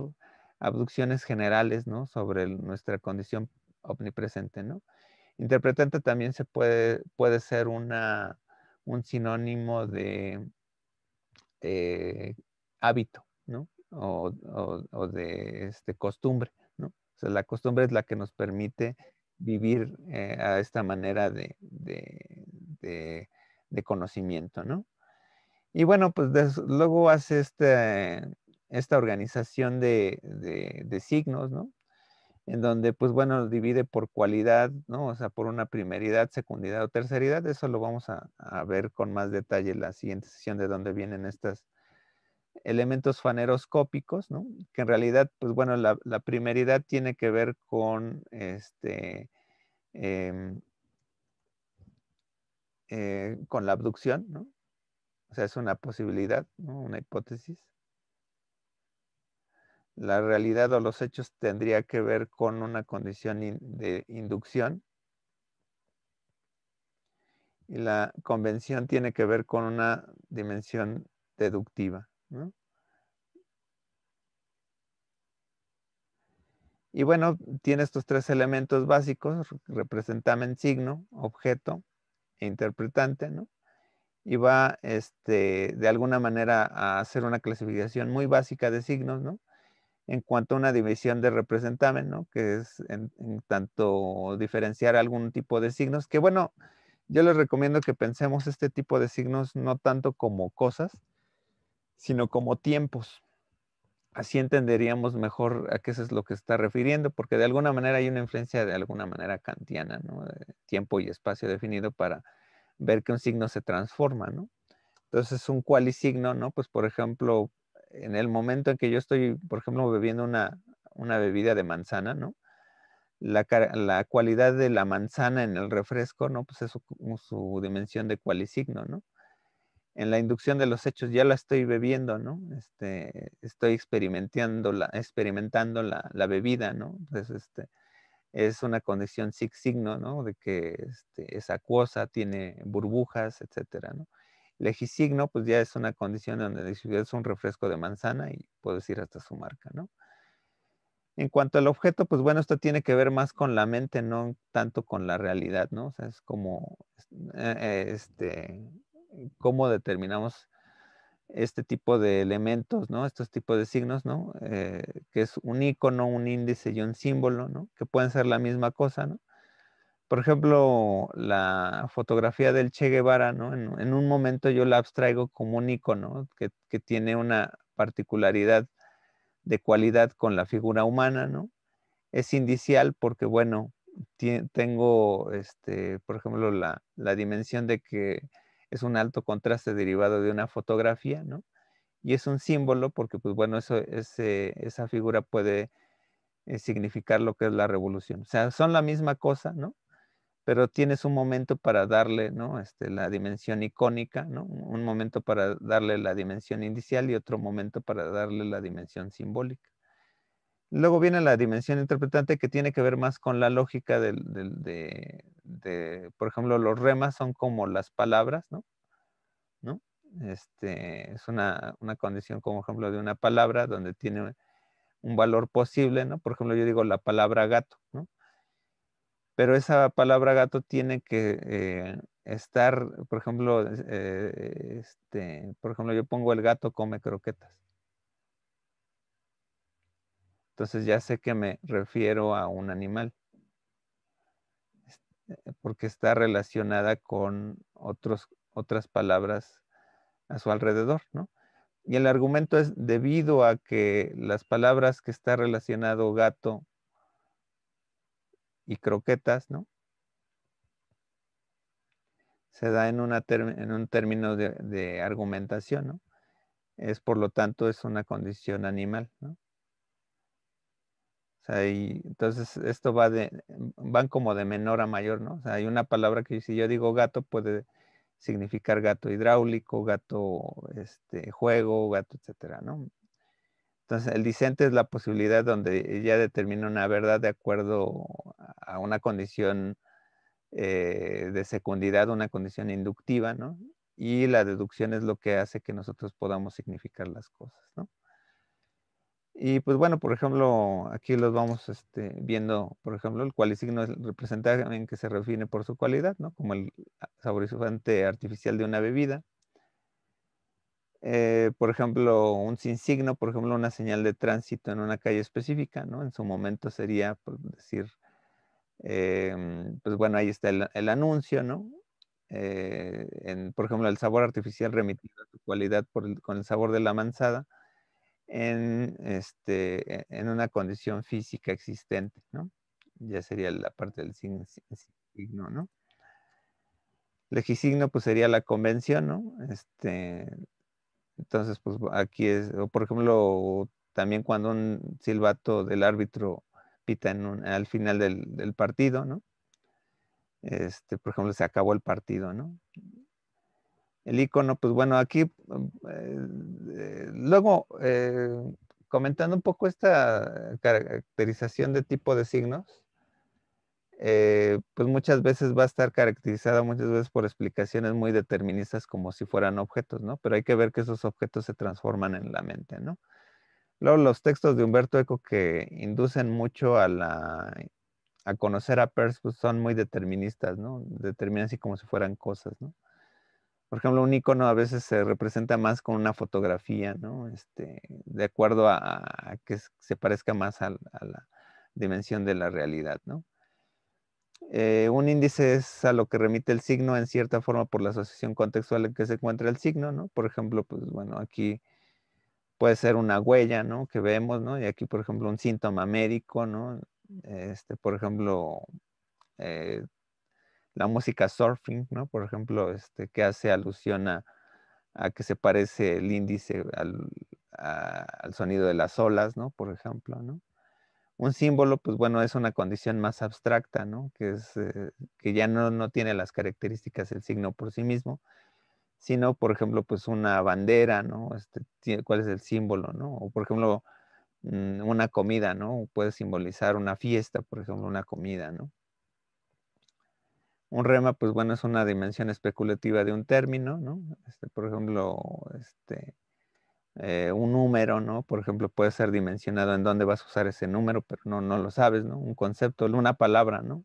abducciones generales, ¿no? Sobre nuestra condición omnipresente, ¿no? Interpretante también se puede, puede ser una, un sinónimo de eh, hábito, ¿no? O, o, o de este, costumbre, ¿no? O sea, la costumbre es la que nos permite vivir eh, a esta manera de, de, de, conocimiento, ¿no? Y bueno, pues luego hace esta, esta organización de, signos, ¿no? En donde, pues bueno, divide por cualidad, ¿no? O sea, por una primeridad, secundidad o terceridad. Eso lo vamos a, a ver con más detalle en la siguiente sesión de dónde vienen estas, elementos faneroscópicos, que en realidad, pues bueno, la, primeridad tiene que ver con este, em, eh, con la abducción, o sea, es una posibilidad, una hipótesis. La realidad o los hechos tendría que ver con una condición de inducción. Y la convención tiene que ver con una dimensión deductiva. Y bueno, tiene estos tres elementos básicos, representamen signo, objeto e interpretante, ¿no? Y va, este, de alguna manera, a hacer una clasificación muy básica de signos, ¿no? En cuanto a una división de representamen, ¿no? Que es en tanto diferenciar algún tipo de signos, que bueno, yo les recomiendo que pensemos este tipo de signos no tanto como cosas, sino como tiempos. Así entenderíamos mejor a qué es lo que está refiriendo, porque de alguna manera hay una influencia de alguna manera kantiana, ¿no? tiempo y espacio definido para ver que un signo se transforma, ¿no? Entonces, un cualisigno, ¿no? Pues, por ejemplo, en el momento en que yo estoy, por ejemplo, bebiendo una, bebida de manzana, ¿no? La, cualidad de la manzana en el refresco, ¿no? Pues es su, su dimensión de cualisigno, ¿no? en la inducción de los hechos ya la estoy bebiendo, ¿no? Este, estoy experimentando la, experimentando la, bebida, ¿no? Entonces, este, es una condición sig signo, ¿no? De que este, es acuosa, tiene burbujas, etcétera, ¿no? Legisigno, pues ya es una condición donde es un refresco de manzana y puedes decir hasta su marca, ¿no? En cuanto al objeto, pues bueno, esto tiene que ver más con la mente, no tanto con la realidad, ¿no? O sea, es como, eh, eh, este, cómo determinamos este tipo de elementos, Estos tipos de signos, eh, que es un icono, un índice y un símbolo, Que pueden ser la misma cosa, Por ejemplo, la fotografía del Che Guevara, En, un momento yo la abstraigo como un icono que, tiene una particularidad de cualidad con la figura humana, Es indicial porque, bueno, tengo, este, por ejemplo, la dimensión de que es un alto contraste derivado de una fotografía, ¿no? Y es un símbolo porque, pues bueno, eso, esa figura puede eh, significar lo que es la revolución. O sea, son la misma cosa, ¿no? Pero tienes un momento para darle, ¿no? Este, la dimensión icónica, ¿no? Un momento para darle la dimensión inicial y otro momento para darle la dimensión simbólica. Luego viene la dimensión interpretante que tiene que ver más con la lógica del, del, de, por ejemplo, los remas son como las palabras, ¿no? Este, es una, condición como ejemplo de una palabra donde tiene un valor posible, ¿no? Por ejemplo, yo digo la palabra gato, ¿no? Pero esa palabra gato tiene que eh, estar, por ejemplo, eh, este, por ejemplo, yo pongo el gato come croquetas. Entonces ya sé que me refiero a un animal porque está relacionada con otras palabras a su alrededor, ¿no? Y el argumento es debido a que las palabras que está relacionado gato y croquetas, ¿no? Se da en, un término de, argumentación, ¿no? Es por lo tanto es una condición animal, ¿no? O sea, y entonces esto va de, van como de menor a mayor, ¿no? O sea, hay una palabra que si yo digo gato puede significar gato hidráulico, gato este, juego, gato, etcétera, ¿no? Entonces, el disente es la posibilidad donde ya determina una verdad de acuerdo a una condición eh, de secundidad, una condición inductiva, ¿no? Y la deducción es lo que hace que nosotros podamos significar las cosas, ¿no? Y pues bueno, por ejemplo, aquí los vamos este, viendo, por ejemplo, el cual cualisigno representa en que se refiere por su cualidad, ¿no? Como el ah, saborizante artificial de una bebida. Eh, por ejemplo, un sin signo, por ejemplo, una señal de tránsito en una calle específica, ¿no? En su momento sería, por decir, em, pues bueno, ahí está el, anuncio, ¿no? Eh, por ejemplo, el sabor artificial remitido a su cualidad por con el sabor de la manzana en, este, e, en una condición física existente, ¿no? Ya sería la parte del signo, ¿no? Legisigno, pues sería la convención, ¿no? Este, entonces, pues aquí es, o por ejemplo, también cuando un silbato del árbitro pita al final del, del partido, ¿no? Este, por ejemplo, se acabó el partido, ¿no? el icono, pues bueno, aquí mm, eh, luego eh, comentando un poco esta caracterización de tipo de signos, eh, pues muchas veces va a estar caracterizada muchas veces por explicaciones muy deterministas como si fueran objetos, ¿no? Pero hay que ver que esos objetos se transforman en la mente, ¿no? Luego los textos de Humberto Eco que inducen mucho a la a conocer a Peirce pues son muy deterministas, ¿no? Determinan así como si fueran cosas, ¿no? por ejemplo, un icono a veces se representa más con una fotografía, ¿no? Este, de acuerdo a, que se parezca más a, la dimensión de la realidad, ¿no? Eh, un índice es a lo que remite el signo en cierta forma por la asociación contextual en que se encuentra el signo, ¿no? Por ejemplo, pues bueno, aquí puede ser una huella, ¿no? Que vemos, ¿no? Y aquí, por ejemplo, un síntoma médico, ¿no? Este, por ejemplo, eh, la música surfing, ¿no? Por ejemplo, este, que hace alusión a, que se parece el índice al, sonido de las olas, ¿no? Por ejemplo, ¿no? Un símbolo, pues bueno, es una condición más abstracta, ¿no? Que, es, eh, que ya no, no tiene las características del signo por sí mismo, sino, por ejemplo, pues una bandera, ¿no? Este, ¿Cuál es el símbolo, ¿no? O, por ejemplo, mm, una comida, ¿no? Puede simbolizar una fiesta, por ejemplo, una comida, ¿no? Un rema, pues bueno, es una dimensión especulativa de un término, ¿no? Este, por ejemplo, este, eh, un número, ¿no? Por ejemplo, puede ser dimensionado en dónde vas a usar ese número, pero no, no lo sabes, ¿no? Un concepto, una palabra, ¿no?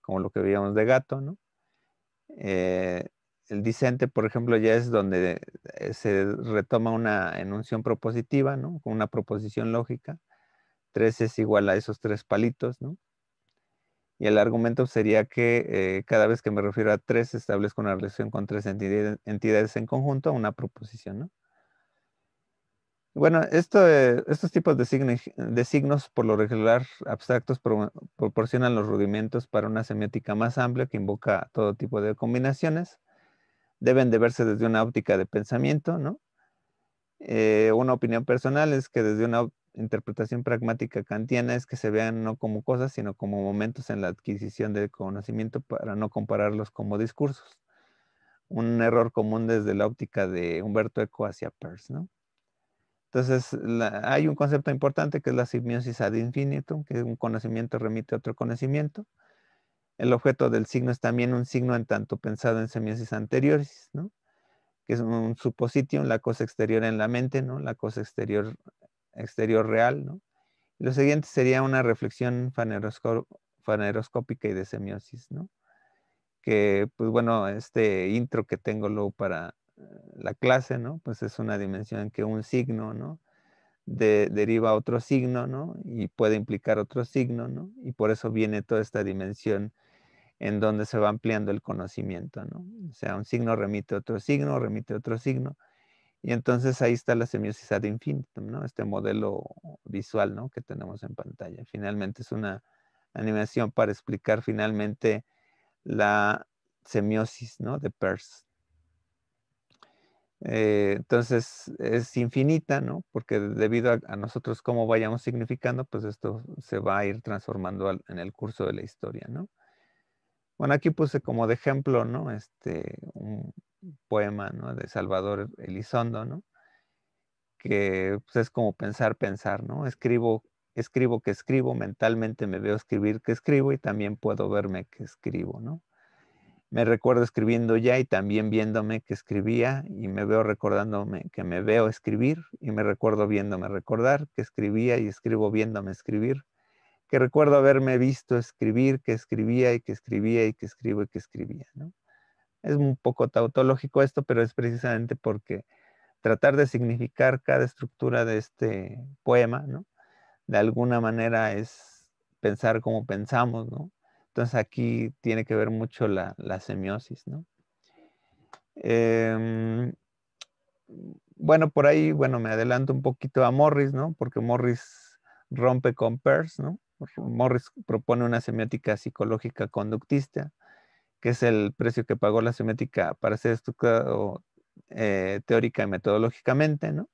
Como lo que veíamos de gato, ¿no? Eh, el dicente, por ejemplo, ya es donde eh, se retoma una enunción propositiva, ¿no? Con una proposición lógica. Tres es igual a esos tres palitos, ¿no? Y el argumento sería que eh, cada vez que me refiero a tres, establezco una relación con tres entidades, en conjunto, una proposición, ¿no? Bueno, eh, estos tipos de, signos, de signos, por lo regular abstractos, proporcionan los rudimentos para una semiótica más amplia que invoca todo tipo de combinaciones. Deben de verse desde una óptica de pensamiento, ¿no? Eh, una opinión personal es que desde una interpretación pragmática kantiana es que se vean no como cosas, sino como momentos en la adquisición de conocimiento para no compararlos como discursos. Un error común desde la óptica de Humberto Eco hacia Peirce, ¿no? Entonces, hay un concepto importante que es la simiosis ad infinitum, que un conocimiento remite a otro conocimiento. El objeto del signo es también un signo en tanto pensado en semiosis anteriores, ¿no? que es un, supositio la cosa exterior en la mente, ¿no? La cosa exterior exterior real, ¿no? Lo siguiente sería una reflexión faneroscópica y de semiosis, ¿no? Que, pues bueno, este intro que tengo luego para eh, la clase, ¿no? Pues es una dimensión en que un signo, ¿no? De, deriva otro signo, ¿no? Y puede implicar otro signo, ¿no? Y por eso viene toda esta dimensión en donde se va ampliando el conocimiento, ¿no? O sea, un signo remite a otro signo, remite a otro signo, y entonces ahí está la semiosis ad infinitum, ¿no? Este modelo visual, ¿no? Que tenemos en pantalla. Finalmente es una animación para explicar finalmente la semiosis, ¿no? De Peirce. Eh, entonces es infinita, ¿no? Porque debido a, nosotros cómo vayamos significando, pues esto se va a ir transformando en el curso de la historia, ¿no? Bueno, aquí puse como de ejemplo, ¿no? Este, poema de Salvador Elizondo, ¿no? que pues, es como pensar, pensar, ¿no? Escribo, escribo que escribo, mentalmente me veo escribir que escribo y también puedo verme que escribo, ¿no? Me recuerdo escribiendo ya y también viéndome que escribía y me veo recordándome que me veo escribir y me recuerdo viéndome recordar que escribía y escribo viéndome escribir, que recuerdo haberme visto escribir, que escribía y que escribía y que escribo y que escribía, ¿no? Es un poco tautológico esto, pero es precisamente porque tratar de significar cada estructura de este poema, ¿no? De alguna manera es pensar como pensamos, ¿no? Entonces aquí tiene que ver mucho la, la semiosis, ¿no? Em, bueno, por ahí, bueno, me adelanto un poquito a Morris, ¿no? Porque Morris rompe con Peirce, ¿no? Morris propone una semiótica psicológica conductista que es el precio que pagó la simética para ser estudiado eh, teórica y metodológicamente, ¿no?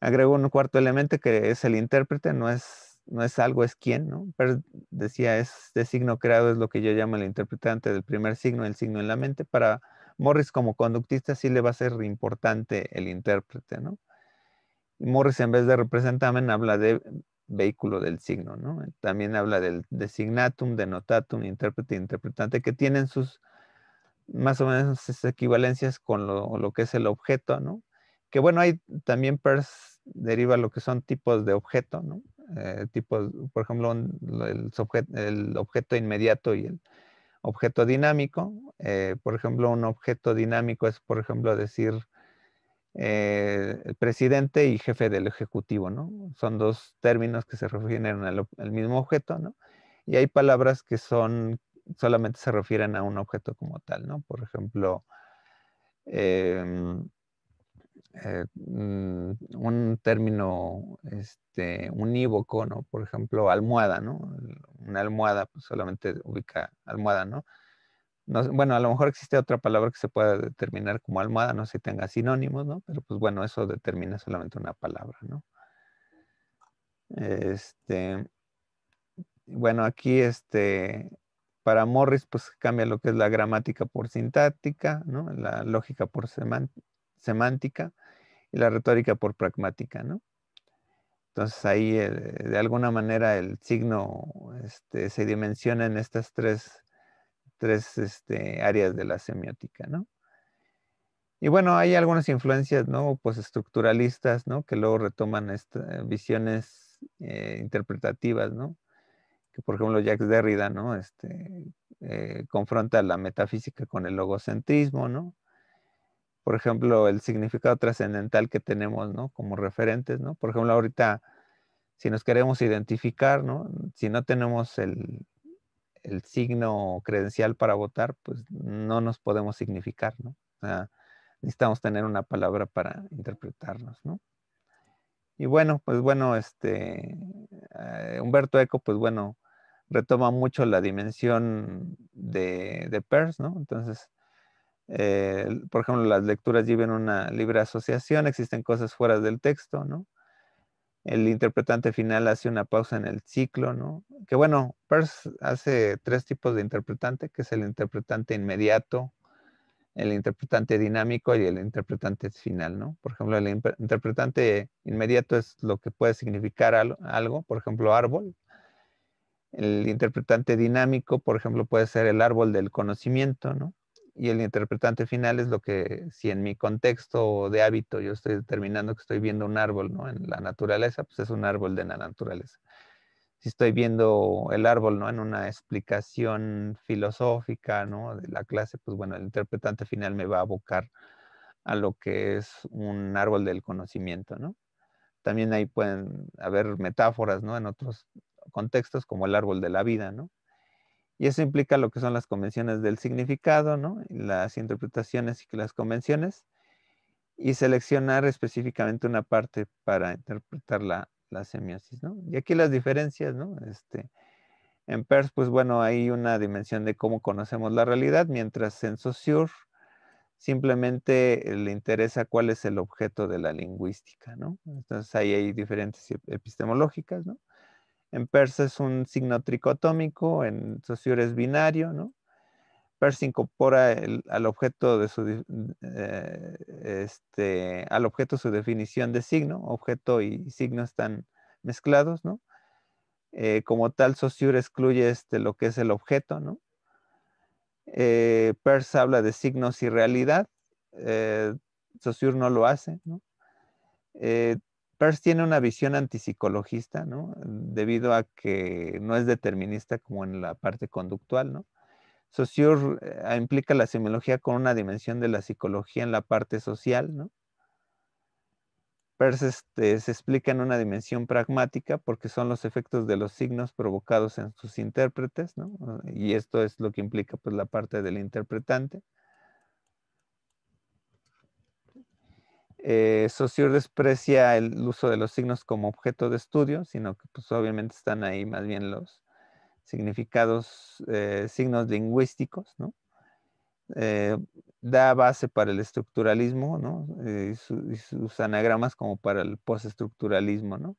Agregó un cuarto elemento que es el intérprete, no es, no es algo, es quién, ¿no? Pero decía, este signo creado es lo que yo llamo el interpretante del primer signo, el signo en la mente. Para Morris como conductista sí le va a ser importante el intérprete, ¿no? Morris en vez de representamen habla de vehículo del signo, ¿no? También habla del designatum, denotatum, intérprete, interpretante, que tienen sus más o menos equivalencias con lo, que es el objeto, ¿no? Que bueno, hay también PERS deriva lo que son tipos de objeto, ¿no? Eh, tipos, por ejemplo, el, el, objeto inmediato y el objeto dinámico. Eh, por ejemplo, un objeto dinámico es, por ejemplo, decir eh, el presidente y jefe del ejecutivo, ¿no? Son dos términos que se refieren al, mismo objeto, ¿no? Y hay palabras que son, solamente se refieren a un objeto como tal, ¿no? Por ejemplo, em, eh, mm, un término este, unívoco, ¿no? Por ejemplo, almohada, ¿no? Una almohada pues, solamente ubica almohada, ¿no? bueno, a lo mejor existe otra palabra que se pueda determinar como almohada, no sé si tenga sinónimos, ¿no? Pero pues bueno, eso determina solamente una palabra, ¿no? Este, bueno, aquí este, para Morris, pues cambia lo que es la gramática por sintáctica, ¿no? La lógica por semántica y la retórica por pragmática, ¿no? Entonces ahí, eh, de alguna manera, el signo este, se dimensiona en estas tres tres este, áreas de la semiótica, ¿no? Y bueno, hay algunas influencias, ¿no? Pues estructuralistas, ¿no? Que luego retoman estas eh, visiones eh, interpretativas, ¿no? Que por ejemplo Jacques Derrida, ¿no? Este, eh, confronta la metafísica con el logocentrismo, ¿no? Por ejemplo, el significado trascendental que tenemos, ¿no? Como referentes, ¿no? Por ejemplo, ahorita si nos queremos identificar, ¿no? Si no tenemos el el signo credencial para votar, pues no nos podemos significar, ¿no? O sea, necesitamos tener una palabra para interpretarnos, ¿no? Y bueno, pues bueno, este, eh, Humberto Eco, pues bueno, retoma mucho la dimensión de, de Peirce, ¿no? Entonces, eh, por ejemplo, las lecturas lleven una libre asociación, existen cosas fuera del texto, ¿no? el interpretante final hace una pausa en el ciclo, ¿no? Que bueno, Peirce hace tres tipos de interpretante, que es el interpretante inmediato, el interpretante dinámico y el interpretante final, ¿no? Por ejemplo, el interpretante inmediato es lo que puede significar algo, por ejemplo, árbol. El interpretante dinámico, por ejemplo, puede ser el árbol del conocimiento, ¿no? y el interpretante final es lo que, si en mi contexto de hábito yo estoy determinando que estoy viendo un árbol ¿no? en la naturaleza, pues es un árbol de la naturaleza. Si estoy viendo el árbol ¿no? en una explicación filosófica ¿no? de la clase, pues bueno, el interpretante final me va a abocar a lo que es un árbol del conocimiento. ¿no? También ahí pueden haber metáforas ¿no? en otros contextos como el árbol de la vida, ¿no? Y eso implica lo que son las convenciones del significado, ¿no? las interpretaciones y las convenciones, y seleccionar específicamente una parte para interpretar la, semiosis. ¿no? Y aquí las diferencias, ¿no? Este, en PERS, pues bueno, hay una dimensión de cómo conocemos la realidad, mientras en Saussure simplemente le interesa cuál es el objeto de la lingüística, ¿no? Entonces ahí hay diferentes epistemológicas, ¿no? En persa es un signo tricotómico, en sociur es binario, ¿no? Pers incorpora al objeto de su eh, este, al objeto su definición de signo, objeto y signo están mezclados, ¿no? Eh, como tal, Saussure excluye este, lo que es el objeto, ¿no? Eh, habla de signos y realidad, eh, Saussure no lo hace, ¿no? Eh, Peirce tiene una visión antipsicologista, Debido a que no es determinista como en la parte conductual, ¿no? Saussure eh, implica la semiología con una dimensión de la psicología en la parte social, ¿no? Peirce este, se explica en una dimensión pragmática porque son los efectos de los signos provocados en sus intérpretes, Y esto es lo que implica pues la parte del interpretante. Eh, desprecia el uso de los signos como objeto de estudio, sino que pues, obviamente están ahí más bien los significados, eh, signos lingüísticos, ¿no? Eh, da base para el estructuralismo, ¿no? Eh, y, sus anagramas como para el postestructuralismo, ¿no?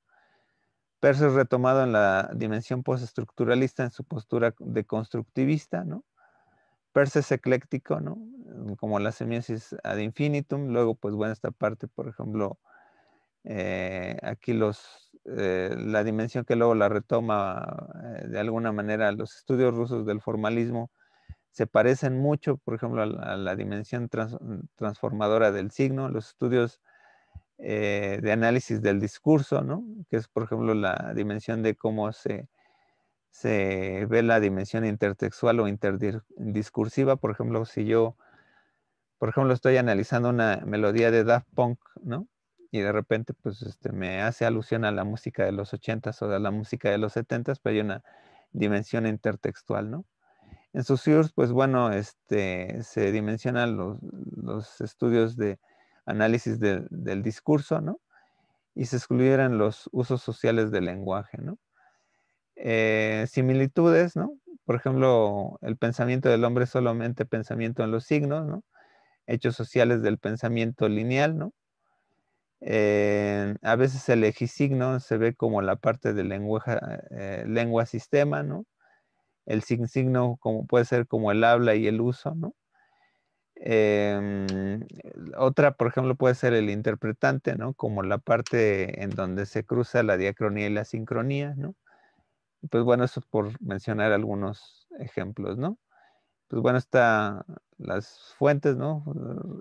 es retomado en la dimensión postestructuralista en su postura de constructivista, ¿no? Perse es ecléctico, ¿no? Mm, como la semiosis ad infinitum. Luego, pues bueno, esta parte, por ejemplo, eh, aquí eh, la dimensión que luego la retoma eh, de alguna manera los estudios rusos del formalismo se parecen mucho, por ejemplo, a la, dimensión transformadora del signo, los estudios de análisis del discurso, ¿no? que es, por ejemplo, la dimensión de cómo se, se ve la dimensión intertextual o interdiscursiva. Por ejemplo, si yo por ejemplo, estoy analizando una melodía de Daft Punk, ¿no? Y de repente, pues, este, me hace alusión a la música de los 80 o a la música de los setentas, pero hay una dimensión intertextual, ¿no? En sus pues, bueno, este, se dimensionan los, estudios de análisis del discurso, ¿no? Y se excluyeron los usos sociales del lenguaje, ¿no? Eh, similitudes, ¿no? Por ejemplo, el pensamiento del hombre es solamente pensamiento en los signos, ¿no? hechos sociales del pensamiento lineal, ¿no? Eh, a veces el signo se ve como la parte de lengua, eh, lengua sistema, ¿no? El signo, signo como puede ser como el habla y el uso, ¿no? Em, otra, por ejemplo, puede ser el interpretante, ¿no? Como la parte en donde se cruza la diacronía y la sincronía, ¿no? Pues bueno, eso por mencionar algunos ejemplos, ¿no? Pues bueno, está las fuentes, ¿no?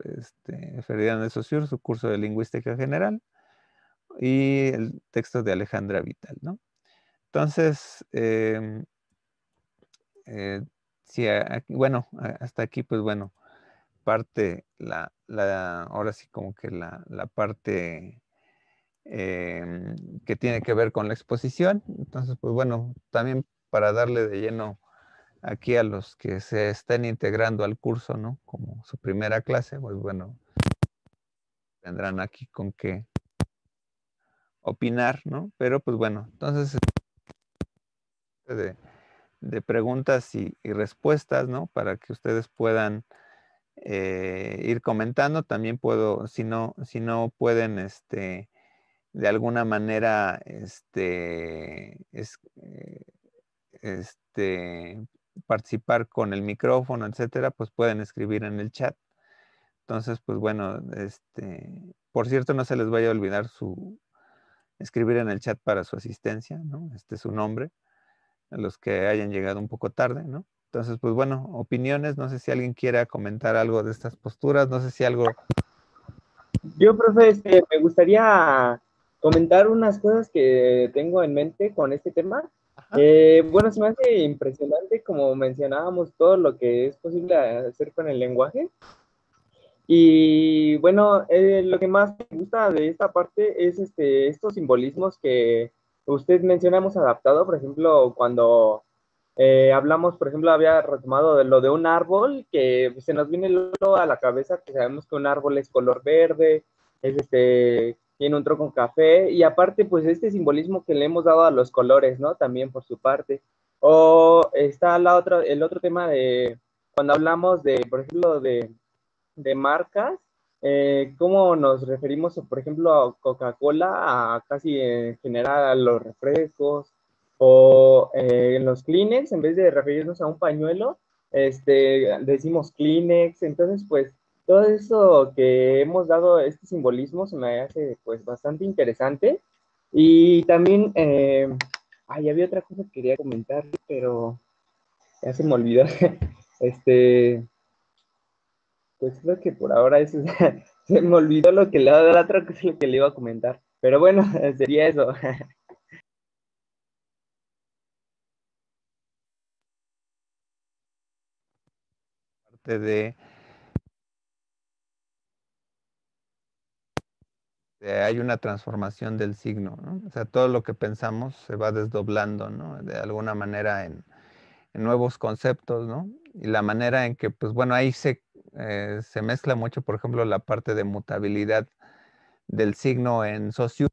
Este, Ferdinand de Saussure, su curso de Lingüística General, y el texto de Alejandra Vital, ¿no? Entonces, em, eh, bueno, hasta aquí, pues bueno, parte, la, ahora sí como que la, parte em, que tiene que ver con la exposición. Entonces, pues bueno, también para darle de lleno aquí a los que se estén integrando al curso, ¿no? Como su primera clase, pues bueno, tendrán aquí con qué opinar, ¿no? Pero pues bueno, entonces este, de, preguntas y, respuestas, ¿no? Para que ustedes puedan eh, ir comentando. También puedo, si no, si no pueden, este, de alguna manera, este, eh, este, participar con el micrófono, etcétera, pues pueden escribir en el chat. Entonces, pues bueno, este, por cierto, no se les vaya a olvidar su escribir en el chat para su asistencia, ¿no? Este es su nombre, a los que hayan llegado un poco tarde, ¿no? Entonces, pues bueno, opiniones, no sé si alguien quiera comentar algo de estas posturas, no sé si algo... Yo, profe, este, me
gustaría comentar unas cosas que tengo en mente con este tema. Eh, bueno, se me hace impresionante, como mencionábamos, todo lo que es posible hacer con el lenguaje. Y bueno, eh, lo que más me gusta de esta parte es este, estos simbolismos que usted menciona, hemos adaptado, por ejemplo, cuando eh, hablamos, por ejemplo, había retomado de lo de un árbol, que se nos viene a la cabeza que sabemos que un árbol es color verde, es este tiene un tronco café y aparte pues este simbolismo que le hemos dado a los colores, ¿no? También por su parte. O está la otra, el otro tema de cuando hablamos de, por ejemplo, de, de marcas, eh, cómo nos referimos, por ejemplo, a Coca-Cola, a casi en general a los refrescos, o eh, en los Kleenex, en vez de referirnos a un pañuelo, este, decimos Kleenex, entonces pues todo eso que hemos dado, este simbolismo, se me hace pues bastante interesante. Y también, eh, ay, había otra cosa que quería comentar, pero ya se me olvidó. <laughs> Este, pues creo que por ahora <laughs> se me olvidó lo que le iba a que le iba a comentar. Pero bueno, <laughs> sería eso.
Parte de Eh, hay una transformación del signo, ¿no? O sea, todo lo que pensamos se va desdoblando, ¿no? De alguna manera en, nuevos conceptos, ¿no? Y la manera en que, pues bueno, ahí eh, se, mezcla mucho, por ejemplo, la parte de mutabilidad del signo en socio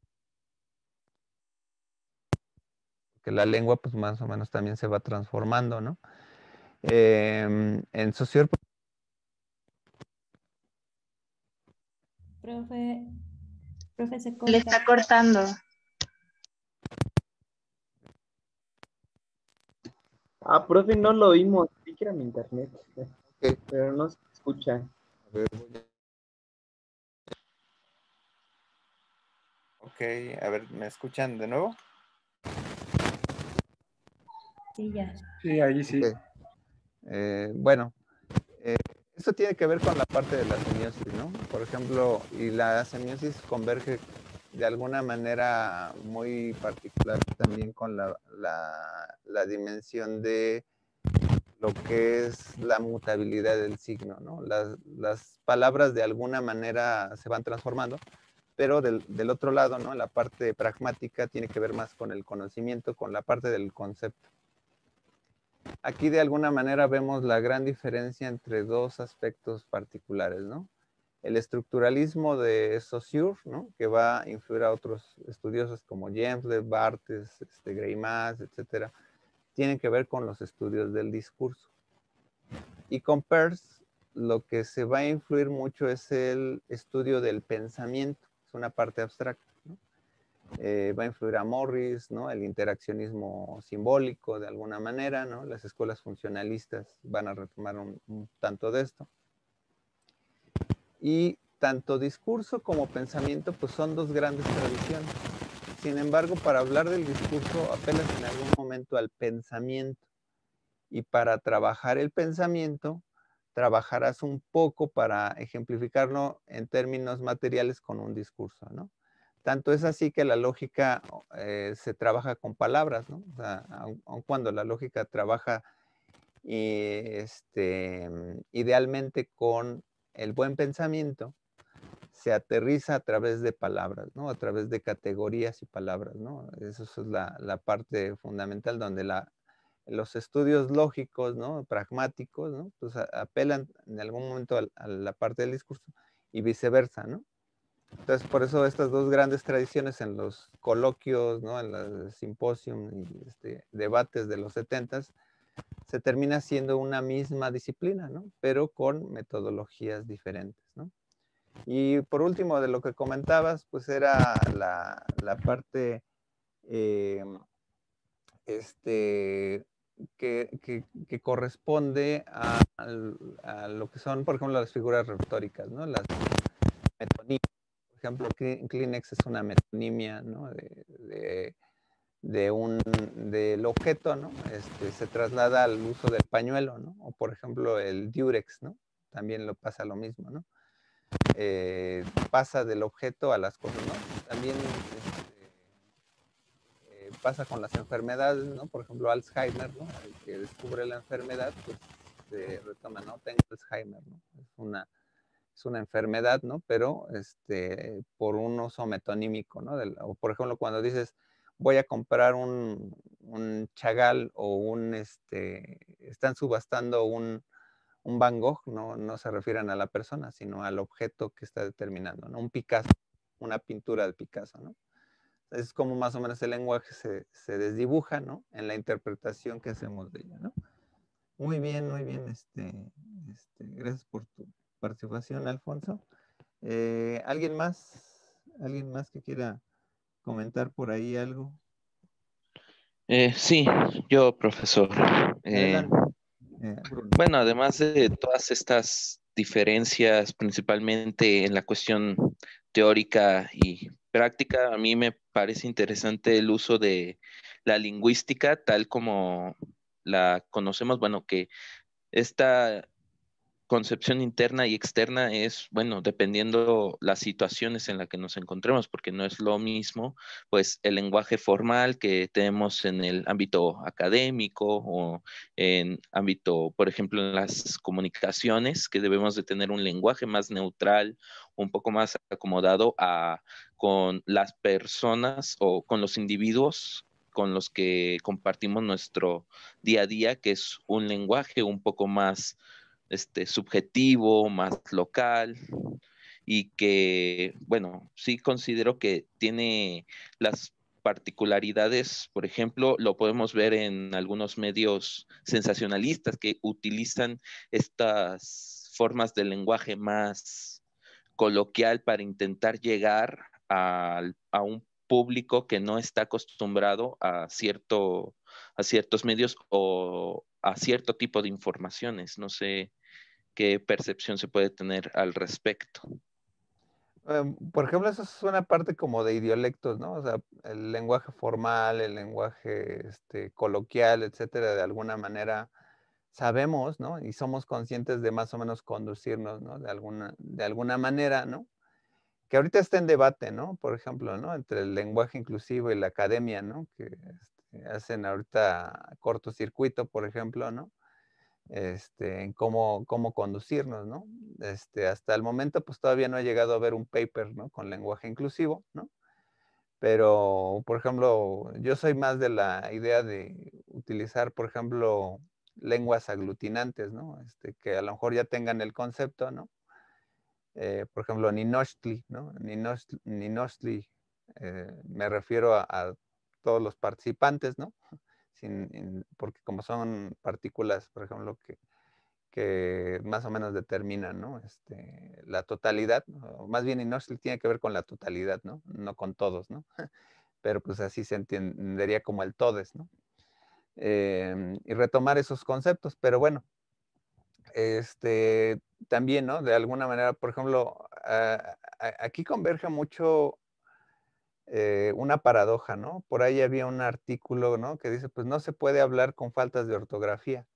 que la lengua pues más o menos también se va transformando, ¿no? Em, en socio
Profe, le está cortando.
Ah, profe, no lo oímos. Sí que era mi internet. Pero no se escucha. A
ver, voy a... Ok, a ver, ¿me escuchan de nuevo? Sí, ya. Sí, ahí sí. Eh, bueno, eso tiene que ver con la parte de la semiosis, ¿no? Por ejemplo, y la semiosis converge de alguna manera muy particular también con la, dimensión de lo que es la mutabilidad del signo, ¿no? Las, palabras de alguna manera se van transformando, pero del, del, otro lado, ¿no? La parte pragmática tiene que ver más con el conocimiento, con la parte del concepto aquí de alguna manera vemos la gran diferencia entre dos aspectos particulares, ¿no? El estructuralismo de Saussure, ¿no? Que va a influir a otros estudiosos como James, Barthes, este, Greimas, etcétera. Tienen que ver con los estudios del discurso. Y con Peirce, lo que se va a influir mucho es el estudio del pensamiento, es una parte abstracta. Eh, va a influir a Morris, ¿no? El interaccionismo simbólico de alguna manera, ¿no? Las escuelas funcionalistas van a retomar un, un tanto de esto. Y tanto discurso como pensamiento, pues son dos grandes tradiciones. Sin embargo, para hablar del discurso apelas en algún momento al pensamiento. Y para trabajar el pensamiento, trabajarás un poco para ejemplificarlo en términos materiales con un discurso, ¿no? Tanto es así que la lógica eh, se trabaja con palabras, ¿no? O sea, aun, cuando la lógica trabaja eh, este, mm, idealmente con el buen pensamiento, se aterriza a través de palabras, ¿no? A través de categorías y palabras, ¿no? Esa es la, parte fundamental donde los estudios lógicos, ¿no? Pragmáticos, ¿no? Pues apelan en algún momento a la parte del discurso y viceversa, ¿no? Entonces, por eso estas dos grandes tradiciones en los coloquios, ¿no? en los simposios y este, debates de los 70 se termina siendo una misma disciplina, pero con metodologías diferentes. ¿no? Y por último, de lo que comentabas, pues era la, parte eh, este, que, corresponde a, lo que son, por ejemplo, las figuras retóricas, ¿no? las metodistas. Por ejemplo, Kleenex es una metonimia de, un, del objeto, ¿no? Este, se traslada al uso del pañuelo, ¿no? O por ejemplo, el Durex, ¿no? También lo pasa lo mismo, ¿no? Eh, pasa del objeto a las cosas, También este, eh, pasa con las enfermedades, ¿no? Por ejemplo, Alzheimer, ¿no? El que descubre la enfermedad, pues se retoma, ¿no? Tengo Alzheimer, ¿no? Es una es una enfermedad, ¿no? Pero este, por un uso metonímico, ¿no? o por ejemplo, cuando dices, voy a comprar un, chagal o un, este, están subastando un, un Van Gogh, ¿no? no se refieren a la persona, sino al objeto que está determinando, ¿no? Un Picasso, una pintura de Picasso, ¿no? Es como más o menos el lenguaje se, se desdibuja, ¿no? En la interpretación que hacemos de ella, ¿no? Muy bien, muy bien, este, este gracias por tu participación, Alfonso. Eh, ¿Alguien más? ¿Alguien más que quiera comentar por ahí algo?
Eh, sí, yo, profesor. Eh, bueno, además de todas estas diferencias, principalmente en la cuestión teórica y práctica, a mí me parece interesante el uso de la lingüística tal como la conocemos, bueno, que esta concepción interna y externa es, bueno, dependiendo las situaciones en las que nos encontremos, porque no es lo mismo, pues, el lenguaje formal que tenemos en el ámbito académico o en ámbito, por ejemplo, en las comunicaciones, que debemos de tener un lenguaje más neutral, un poco más acomodado a, con las personas o con los individuos con los que compartimos nuestro día a día, que es un lenguaje un poco más este, subjetivo, más local, y que, bueno, sí considero que tiene las particularidades, por ejemplo, lo podemos ver en algunos medios sensacionalistas que utilizan estas formas de lenguaje más coloquial para intentar llegar a, a un público que no está acostumbrado a, cierto, a ciertos medios o, a cierto tipo de informaciones. No sé qué percepción se puede tener al respecto.
Em, por ejemplo, eso es una parte como de idiolectos, ¿no? O sea, el lenguaje formal, el lenguaje este, coloquial, etcétera, de alguna manera sabemos, ¿no? Y somos conscientes de más o menos conducirnos, ¿no? De alguna, de alguna manera, ¿no? Que ahorita está en debate, ¿no? Por ejemplo, ¿no? Entre el lenguaje inclusivo y la academia, ¿no? Que hacen ahorita cortocircuito, por ejemplo, ¿no? Este, en cómo, cómo conducirnos, ¿no? Este, hasta el momento, pues todavía no ha llegado a ver un paper, Con lenguaje inclusivo, ¿no? Pero, por ejemplo, yo soy más de la idea de utilizar, por ejemplo, lenguas aglutinantes, ¿no? Este, que a lo mejor ya tengan el concepto, ¿no? Eh, por ejemplo, Ninochtli, ¿no? Ninochtli, eh, me refiero a, todos los participantes, ¿no? <laughs> porque como son partículas, por ejemplo, que, más o menos determinan, ¿no? Este, la totalidad, más bien no tiene que ver con la totalidad, ¿no? No con todos, ¿no? <laughs> Pero pues así se entendería como el todes, ¿no? Em, y retomar esos conceptos, pero bueno, este, también, ¿no? De alguna manera, por ejemplo, aquí converge mucho eh, una paradoja, ¿no? Por ahí había un artículo, ¿no? Que dice, pues no se puede hablar con faltas de ortografía,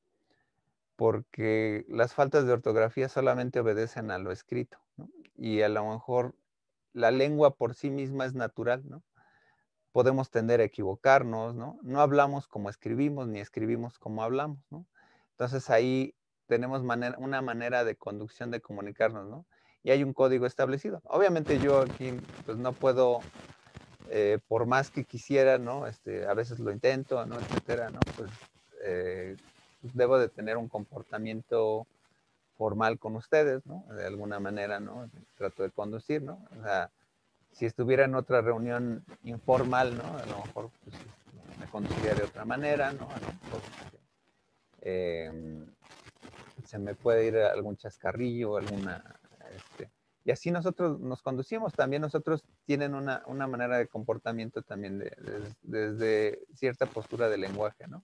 porque las faltas de ortografía solamente obedecen a lo escrito, ¿no? Y a lo mejor la lengua por sí misma es natural, ¿no? Podemos tender a equivocarnos, ¿no? No hablamos como escribimos, ni escribimos como hablamos, ¿no? Entonces ahí tenemos una manera de conducción de comunicarnos, ¿no? Y hay un código establecido. Obviamente yo aquí pues no puedo eh, por más que quisiera, ¿no? Este, a veces lo intento, ¿no? Etcétera, ¿no? Pues, eh, pues, debo de tener un comportamiento formal con ustedes, ¿no? De alguna manera, ¿no? Trato de conducir, ¿no? O sea, si estuviera en otra reunión informal, ¿no? A lo mejor pues, este, me conduciría de otra manera, ¿no? Este, em, se me puede ir algún chascarrillo, alguna, este, y así nosotros nos conducimos, también nosotros tienen una, manera de comportamiento también desde cierta postura de lenguaje, ¿no?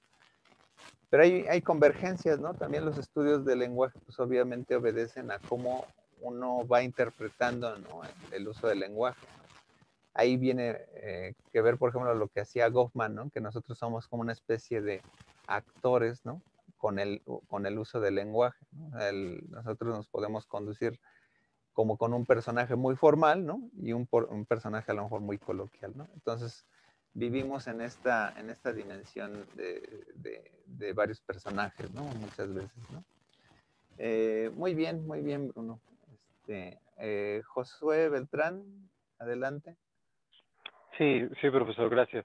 Pero hay, hay, convergencias, ¿no? También los estudios de lenguaje, pues, obviamente obedecen a cómo uno va interpretando el, uso del lenguaje. Ahí viene eh, que ver, por ejemplo, lo que hacía Goffman, ¿no? Que nosotros somos como una especie de actores, ¿no? Con el, con el uso del lenguaje. nosotros nos podemos conducir como con un personaje muy formal, ¿no? Y un, un personaje a lo mejor muy coloquial, ¿no? Entonces, vivimos en esta, en esta dimensión de, varios personajes, ¿no? Muchas veces, ¿no? Eh, muy bien, muy bien, Bruno. Este, eh, Josué Beltrán, adelante.
Sí, sí, profesor, gracias.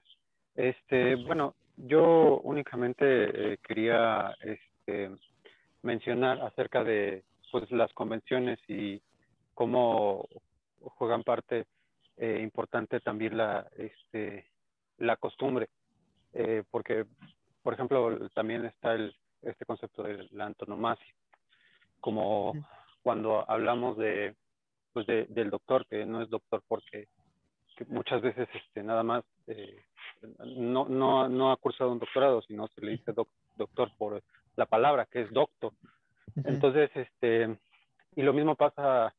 Este, bueno, yo únicamente eh, quería este, mencionar acerca de pues, las convenciones y cómo juegan parte eh, importante también la, este, la costumbre, eh, porque, por ejemplo, también está el, este concepto de la antonomasia, como cuando hablamos de, pues de, del doctor, que no es doctor porque muchas veces este, nada más eh, no, no, no, ha cursado un doctorado, sino se le dice doctor por la palabra, que es doctor. Entonces, este, y lo mismo pasa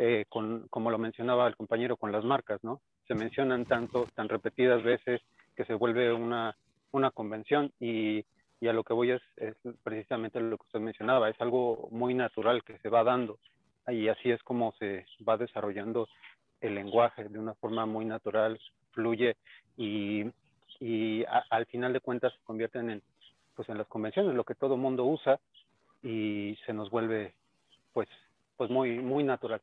eh, como lo mencionaba el compañero con las marcas, ¿no? Se mencionan tanto, tan repetidas veces que se vuelve una, convención y, a lo que voy es, precisamente lo que usted mencionaba, es algo muy natural que se va dando y así es como se va desarrollando el lenguaje de una forma muy natural, fluye y, al final de cuentas se convierten en, pues, en las convenciones, lo que todo mundo usa y se nos vuelve pues, pues muy, muy natural.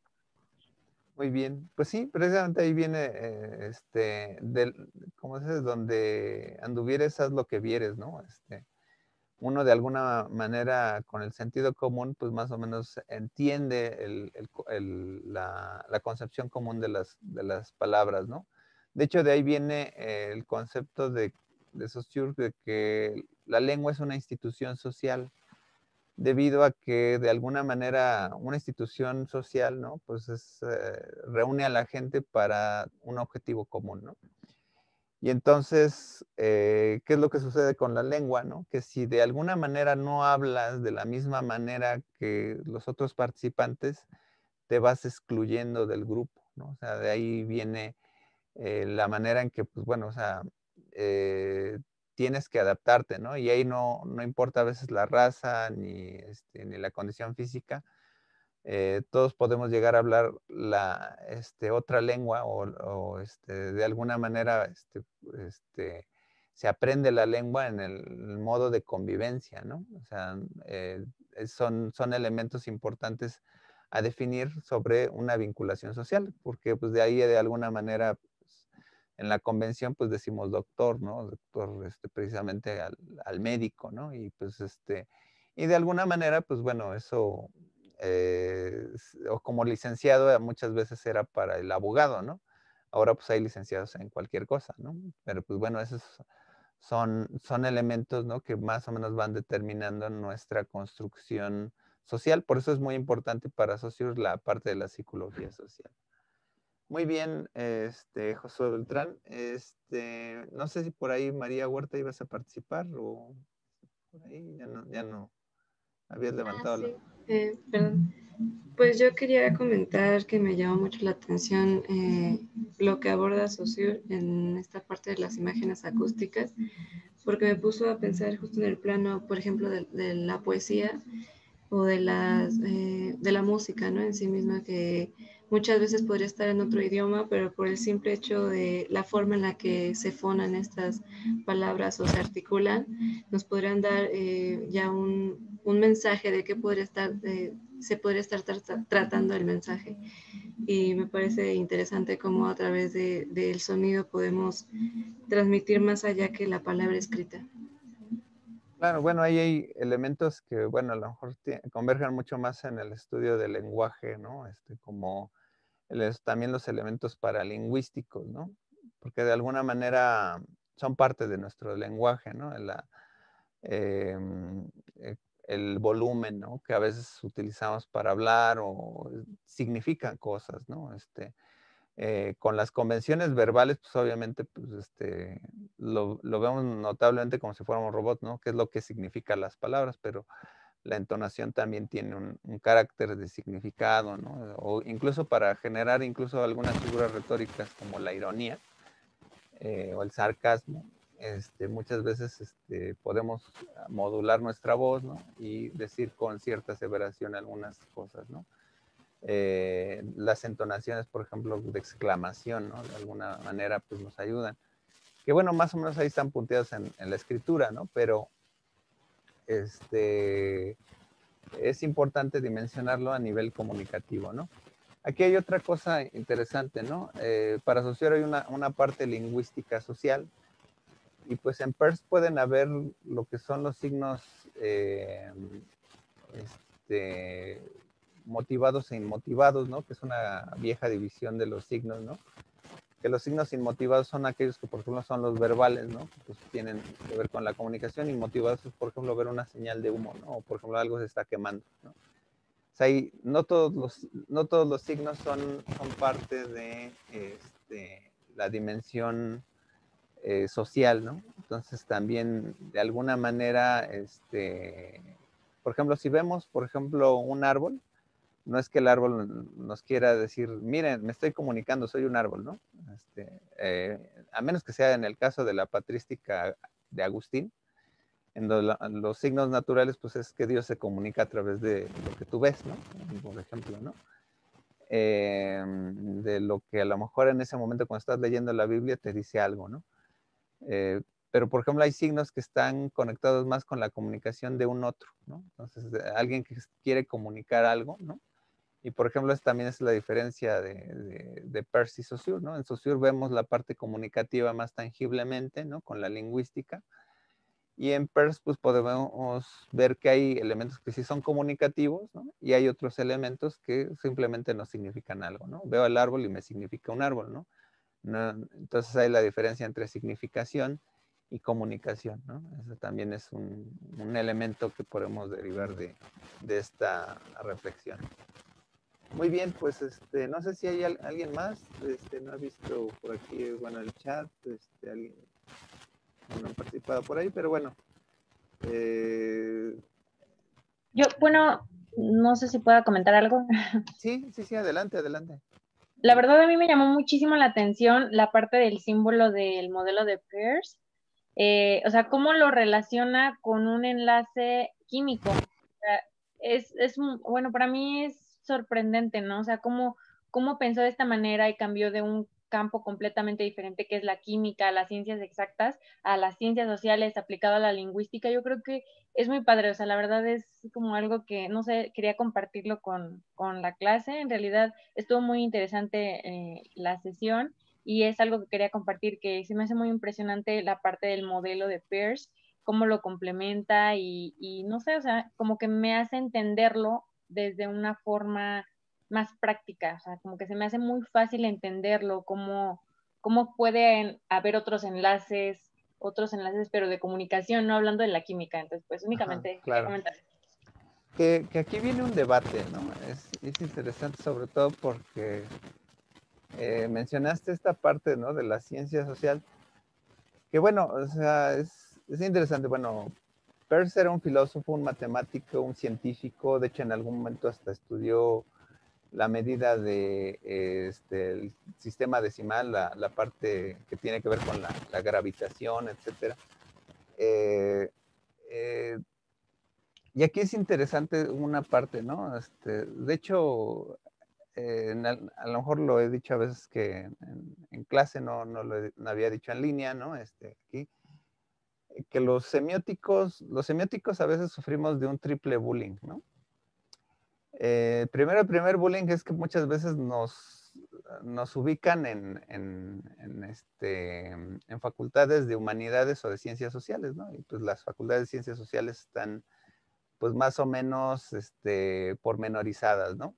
Muy bien,
pues sí, precisamente ahí viene, eh, este, del, ¿cómo dices? Donde anduvieres, haz lo que vieres, ¿no? Este, uno de alguna manera con el sentido común, pues más o menos entiende la, concepción común de las, de las palabras, ¿no? De hecho, de ahí viene eh, el concepto de, de de que la lengua es una institución social debido a que de alguna manera una institución social, ¿no? Pues eh, reúne a la gente para un objetivo común, ¿no? Y entonces, eh, ¿qué es lo que sucede con la lengua, ¿no? Que si de alguna manera no hablas de la misma manera que los otros participantes, te vas excluyendo del grupo, ¿no? O sea, de ahí viene eh, la manera en que, pues bueno, o sea, tienes que adaptarte, ¿no? Y ahí no, no importa a veces la raza ni, este, ni la condición física. Eh, todos podemos llegar a hablar la este, otra lengua o, este, de alguna manera este, este, se aprende la lengua en el, modo de convivencia, ¿no? O sea, eh, son, son elementos importantes a definir sobre una vinculación social, porque pues de ahí de alguna manera en la convención pues decimos doctor, ¿no? Doctor, este, precisamente al, médico, ¿no? Y pues este, y de alguna manera, pues bueno, eso, eh, o como licenciado muchas veces era para el abogado, ¿no? Ahora pues hay licenciados en cualquier cosa, ¿no? Pero pues bueno, esos son, son elementos, ¿no? Que más o menos van determinando nuestra construcción social, por eso es muy importante para socios la parte de la psicología social. Muy bien, este, Josué Beltrán. Este, no sé si por ahí María Huerta ibas a participar o por ahí ya no, ya no habías ah, levantado eh, perdón.
Pues yo quería comentar que me llamó mucho la atención eh, lo que aborda Saussure en esta parte de las imágenes acústicas, porque me puso a pensar justo en el plano, por ejemplo, de, la poesía o de, las, eh, de la música ¿no? en sí misma que Muchas veces podría estar en otro idioma, pero por el simple hecho de la forma en la que se fonan estas palabras o se articulan, nos podrían dar eh, ya un, mensaje de que podría estar, se podría estar tratando el mensaje. Y me parece interesante cómo a través del sonido podemos transmitir más allá que la palabra escrita
bueno, ahí hay elementos que, bueno, a lo mejor convergen mucho más en el estudio del lenguaje, ¿no? Este, como también los elementos paralingüísticos, ¿no? Porque de alguna manera son parte de nuestro lenguaje, ¿no? el ah, em, e, volumen, ¿no? Que a veces utilizamos para hablar o significan cosas, ¿no? Este, eh, con las convenciones verbales, pues obviamente pues, este, lo, vemos notablemente como si fuéramos robots, ¿no? qué es lo que significan las palabras, pero la entonación también tiene un, carácter de significado, ¿no? Eh, o incluso para generar incluso algunas figuras retóricas como la ironía eh, o el sarcasmo, este, muchas veces este, podemos modular nuestra voz, ¿no? Y decir con cierta aseveración algunas cosas, ¿no? Eh, las entonaciones, por ejemplo, de exclamación, ¿no? De alguna manera, pues nos ayudan. Que bueno, más o menos ahí están punteados en, la escritura, ¿no? Pero este, es importante dimensionarlo a nivel comunicativo, ¿no? Aquí hay otra cosa interesante, ¿no? Eh, para asociar hay una, parte lingüística social y pues en PERS pueden haber lo que son los signos eh, este, motivados e inmotivados, ¿no? Que es una vieja división de los signos, ¿no? Que los signos inmotivados son aquellos que, por ejemplo, son los verbales, ¿no? Pues tienen que ver con la comunicación Inmotivados es, por ejemplo, ver una señal de humo, ¿no? O, por ejemplo, algo se está quemando, ¿no? O sea, no, todos los, no todos los signos son, son parte de este, la dimensión eh, social, ¿no? Entonces también, de alguna manera, este, por ejemplo, si vemos, por ejemplo, un árbol, no es que el árbol nos quiera decir, miren, me estoy comunicando, soy un árbol, ¿no? Este, eh, a menos que sea en el caso de la patrística de Agustín, en los, signos naturales, pues es que Dios se comunica a través de lo que tú ves, ¿no? Por ejemplo, ¿no? Em, de lo que a lo mejor en ese momento cuando estás leyendo la Biblia te dice algo, ¿no? Eh, pero por ejemplo hay signos que están conectados más con la comunicación de un otro, ¿no? Entonces, alguien que quiere comunicar algo, ¿no? Y por ejemplo, también es la diferencia de, de, Peirce y Saussure, ¿no? En Saussure vemos la parte comunicativa más tangiblemente, ¿no? Con la lingüística. Y en Peirce, pues podemos ver que hay elementos que sí son comunicativos, ¿no? Y hay otros elementos que simplemente no significan algo, ¿no? Veo el árbol y me significa un árbol, ¿no? entonces hay la diferencia entre significación y comunicación, ¿no? Eso también es un, un, elemento que podemos derivar de, de esta reflexión. Muy bien, pues este, no sé si hay alguien más, este, no he visto por aquí, bueno, el chat, este, alguien no ha participado por ahí, pero bueno. Eh,
Yo, bueno, no sé si pueda comentar algo. <laughs> Sí, sí, sí, adelante, adelante. La verdad a mí me llamó muchísimo la atención la parte del símbolo del modelo de Peirce, eh, o sea, cómo lo relaciona con un enlace químico. es, es, bueno, para mí es sorprendente, ¿no? O sea, cómo, cómo pensó de esta manera y cambió de un campo completamente diferente que es la química, las ciencias exactas, a las ciencias sociales aplicado a la lingüística, yo creo que es muy padre, o sea, la verdad es como algo que, no sé, quería compartirlo con, con la clase, en realidad estuvo muy interesante eh, la sesión y es algo que quería compartir que se me hace muy impresionante la parte del modelo de Peirce, cómo lo complementa y, y no sé, o sea, como que me hace entenderlo desde una forma más práctica, o sea, como que se me hace muy fácil entenderlo, cómo, cómo pueden haber otros enlaces, otros enlaces, pero de comunicación, no hablando de la química, entonces pues únicamente comentar.
Que, aquí viene un debate, ¿no? Es, es interesante sobre todo porque eh, mencionaste esta parte, ¿no? De la ciencia social, que bueno, o sea, es, es interesante, bueno, Peirce era un filósofo, un matemático, un científico, de hecho en algún momento hasta estudió la medida de este, sistema decimal, la, parte que tiene que ver con la, gravitación, etc. Eh, eh, y aquí es interesante una parte, ¿no? Este, de hecho, eh, a lo mejor lo he dicho a veces que en, clase no, lo había dicho en línea, ¿no? Este, aquí que los semióticos, los semióticos a veces sufrimos de un triple bullying, ¿no? Eh, primero, el primer bullying es que muchas veces nos, ubican este, en, facultades de humanidades o de ciencias sociales, ¿no? Y pues las facultades de ciencias sociales están pues más o menos este, pormenorizadas, ¿no?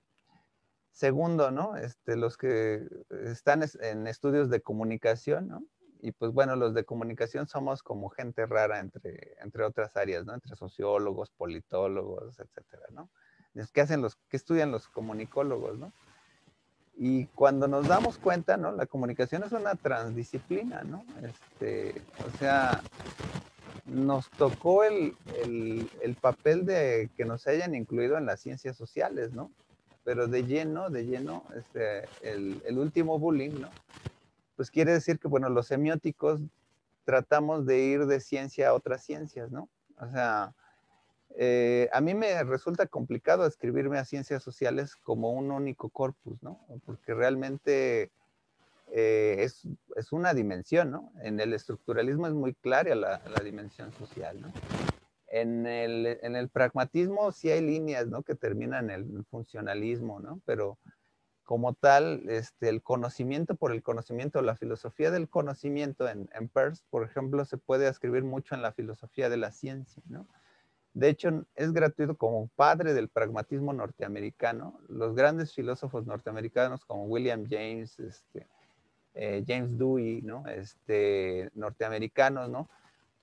Segundo, ¿no? Este, los que están en estudios de comunicación, ¿no? y pues bueno, los de comunicación somos como gente rara entre, entre otras áreas, ¿no? Entre sociólogos, politólogos, etcétera, ¿no? ¿Qué hacen los, que estudian los comunicólogos, ¿no? Y cuando nos damos cuenta, ¿no? La comunicación es una transdisciplina, ¿no? Este, o sea, nos tocó el, papel de que nos hayan incluido en las ciencias sociales, ¿no? Pero de lleno, de lleno, este, el, el último bullying, ¿no? pues quiere decir que, bueno, los semióticos tratamos de ir de ciencia a otras ciencias, ¿no? O sea, eh, a mí me resulta complicado escribirme a ciencias sociales como un único corpus, ¿no? Porque realmente eh, es, una dimensión, ¿no? En el estructuralismo es muy clara la, dimensión social, ¿no? En el, en el, pragmatismo sí hay líneas, ¿no? Que terminan en el funcionalismo, ¿no? Pero como tal, este, el conocimiento por el conocimiento, la filosofía del conocimiento en, en Peirce, por ejemplo, se puede escribir mucho en la filosofía de la ciencia, ¿no? De hecho, es gratuito como padre del pragmatismo norteamericano. Los grandes filósofos norteamericanos como William James, este, eh, James Dewey, ¿no? Este, norteamericanos, ¿no?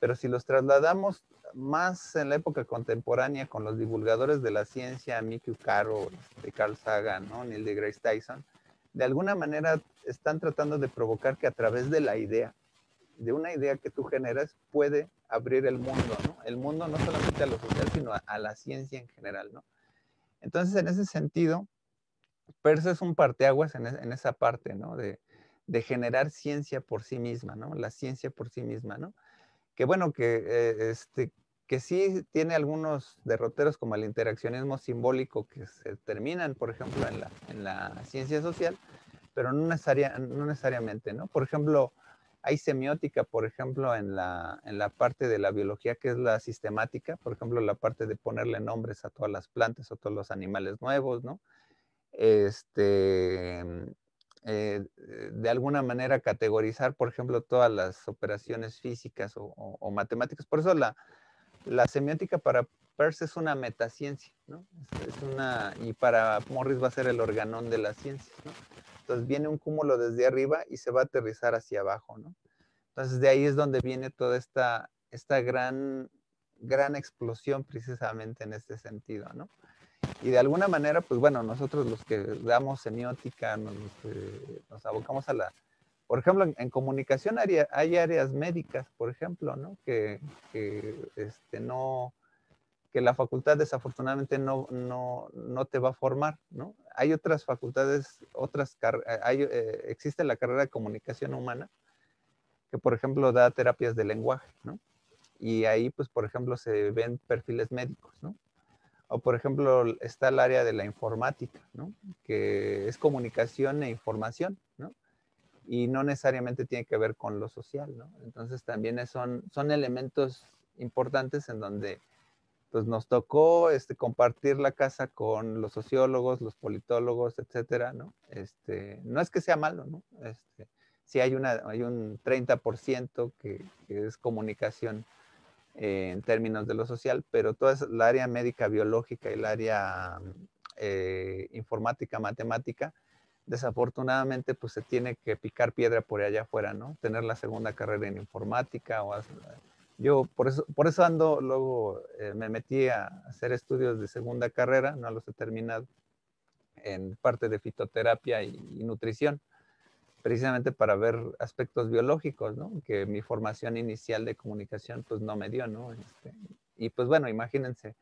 Pero si los trasladamos más en la época contemporánea con los divulgadores de la ciencia, Mickey Caro, de este, Carl Sagan, ¿no? Neil deGrasse Tyson, de alguna manera están tratando de provocar que a través de la idea, de una idea que tú generas, puede abrir el mundo, ¿no? El mundo no solamente a lo social, sino a, la ciencia en general, ¿no? Entonces, en ese sentido, Persa es un parteaguas en, esa parte, ¿no? De, de, generar ciencia por sí misma, ¿no? La ciencia por sí misma, ¿no? que bueno, que, eh, este, que sí tiene algunos derroteros como el interaccionismo simbólico que se terminan, por ejemplo, en la, en la ciencia social, pero no, necesariamente, ¿no? Por ejemplo, hay semiótica, por ejemplo, en la, en la parte de la biología que es la sistemática, por ejemplo, la parte de ponerle nombres a todas las plantas, o todos los animales nuevos, ¿no? Este, eh, eh, de alguna manera categorizar, por ejemplo, todas las operaciones físicas o, matemáticas. Por eso la, la semiótica para Peirce es una metaciencia, ¿no? una, y para Morris va a ser el organón de la ciencia, ¿no? Entonces viene un cúmulo desde arriba y se va a aterrizar hacia abajo, ¿no? Entonces de ahí es donde viene toda esta, gran, gran explosión precisamente en este sentido, ¿no? Y de alguna manera, pues bueno, nosotros los que damos semiótica, nos, este, abocamos a la... Por ejemplo, en, comunicación hay, áreas médicas, por ejemplo, ¿no? Que, este, no, que la facultad desafortunadamente no, te va a formar, ¿no? Hay otras facultades, otras hay, eh, existe la carrera de comunicación humana, que por ejemplo da terapias de lenguaje, ¿no? Y ahí, pues, por ejemplo, se ven perfiles médicos, ¿no? O por ejemplo, está el área de la informática, que es comunicación e información, y no necesariamente tiene que ver con lo social. ¿no? Entonces también son, elementos importantes en donde pues, nos tocó este, compartir la casa con los sociólogos, los politólogos, etcétera. ¿no? Este, es que sea malo, ¿no? Este, hay, una, hay un 30% que es comunicación eh, en términos de lo social, pero toda el área médica biológica y el área eh, informática, matemática, desafortunadamente pues se tiene que picar piedra por allá afuera, ¿no? Tener la segunda carrera en informática o... Yo por eso, por eso ando, luego eh, me metí a hacer estudios de segunda carrera, no los he terminado, en parte de fitoterapia y nutrición precisamente para ver aspectos biológicos, ¿no? Que mi formación inicial de comunicación pues no me dio, ¿no? Este, y pues bueno, imagínense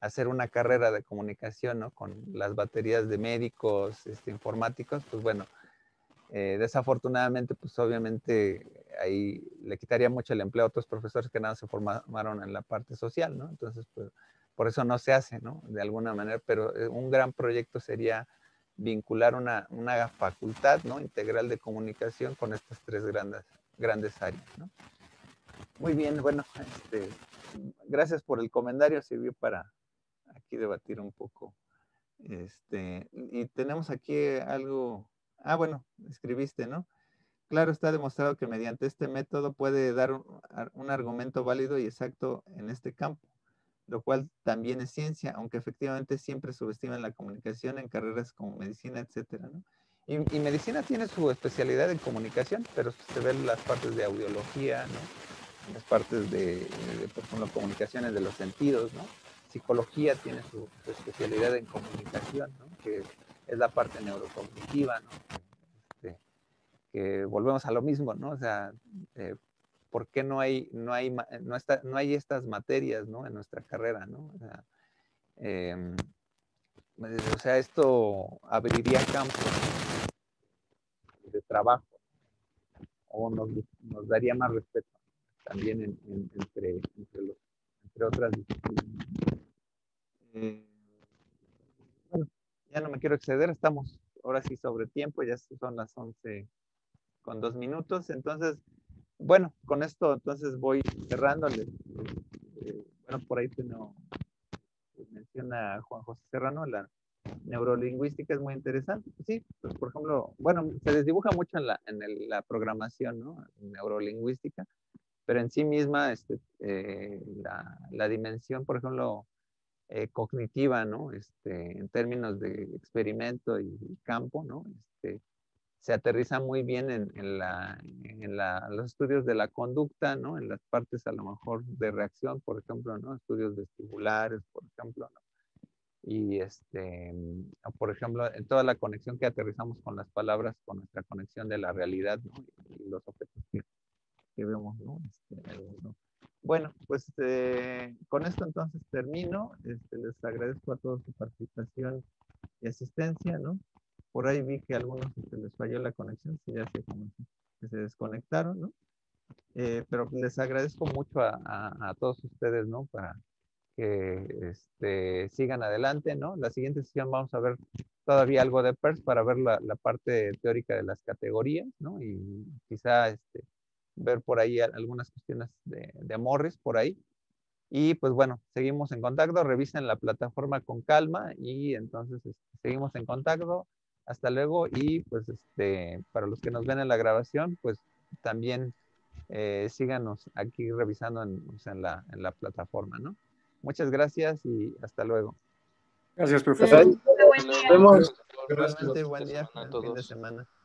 hacer una carrera de comunicación, ¿no? Con las baterías de médicos, este, informáticos, pues bueno, eh, desafortunadamente pues obviamente ahí le quitaría mucho el empleo a otros profesores que nada se formaron en la parte social, ¿no? Entonces pues por eso no se hace, ¿no? De alguna manera, pero eh, un gran proyecto sería vincular una, facultad ¿no? integral de comunicación con estas tres grandes, grandes áreas. Muy bien, bueno, este, gracias por el comentario, sirvió para aquí debatir un poco. Este, y tenemos aquí algo, ah, bueno, escribiste, ¿no? Claro, está demostrado que mediante este método puede dar un argumento válido y exacto en este campo lo cual también es ciencia, aunque efectivamente siempre subestiman la comunicación en carreras como medicina, etcétera, y, medicina tiene su especialidad en comunicación, pero se ven las partes de audiología, Las partes de, comunicaciones de los sentidos, Psicología tiene su, especialidad en comunicación, Que es la parte neurocognitiva, este, que volvemos a lo mismo, ¿no? O sea, eh, por qué no hay, no hay, no hay estas materias en nuestra carrera, ¿no? Em, eh, o sea, esto abriría campos de trabajo o nos, daría más respeto también entre, otras disciplinas. ya no me quiero exceder, estamos ahora sí sobre tiempo, ya son las 11 con dos minutos, entonces bueno, con esto entonces voy cerrándole. Eh, bueno, por ahí se menciona Juan José Serrano, la neurolingüística es muy interesante. Sí, pues, por ejemplo, bueno, se desdibuja mucho en la, programación ¿no? neurolingüística, pero en sí misma este, eh, la, dimensión, por ejemplo, eh, cognitiva, ¿no? Este, en términos de experimento y, campo, ¿no? Este, se aterriza muy bien en, en, la, en los estudios de la conducta, ¿no? En las partes a lo mejor de reacción, por ejemplo, ¿no? Estudios vestibulares, por ejemplo, Y este, por ejemplo, en toda la conexión que aterrizamos con las palabras, con nuestra conexión de la realidad, Y los objetos que, vemos, ¿no? Este, bueno, pues eh, con esto entonces termino. Este, les agradezco a todos su participación y asistencia, ¿no? Por ahí vi que a algunos se les falló la conexión, ya se desconectaron, ¿no? Eh, pero les agradezco mucho a, todos ustedes, ¿no? Para que este, sigan adelante, ¿no? La siguiente sesión vamos a ver todavía algo de PERS para ver la, parte teórica de las categorías, ¿no? Y quizá este, ver por ahí algunas cuestiones de, de Morris por ahí. Y pues bueno, seguimos en contacto, revisen la plataforma con calma y entonces este, seguimos en contacto. Hasta luego y pues este, para los que nos ven en la grabación, pues también eh, síganos aquí revisando en, la, la, plataforma, ¿no? Muchas gracias y hasta luego. Gracias, profesor. Nos vemos. Realmente, buen día. fin de semana.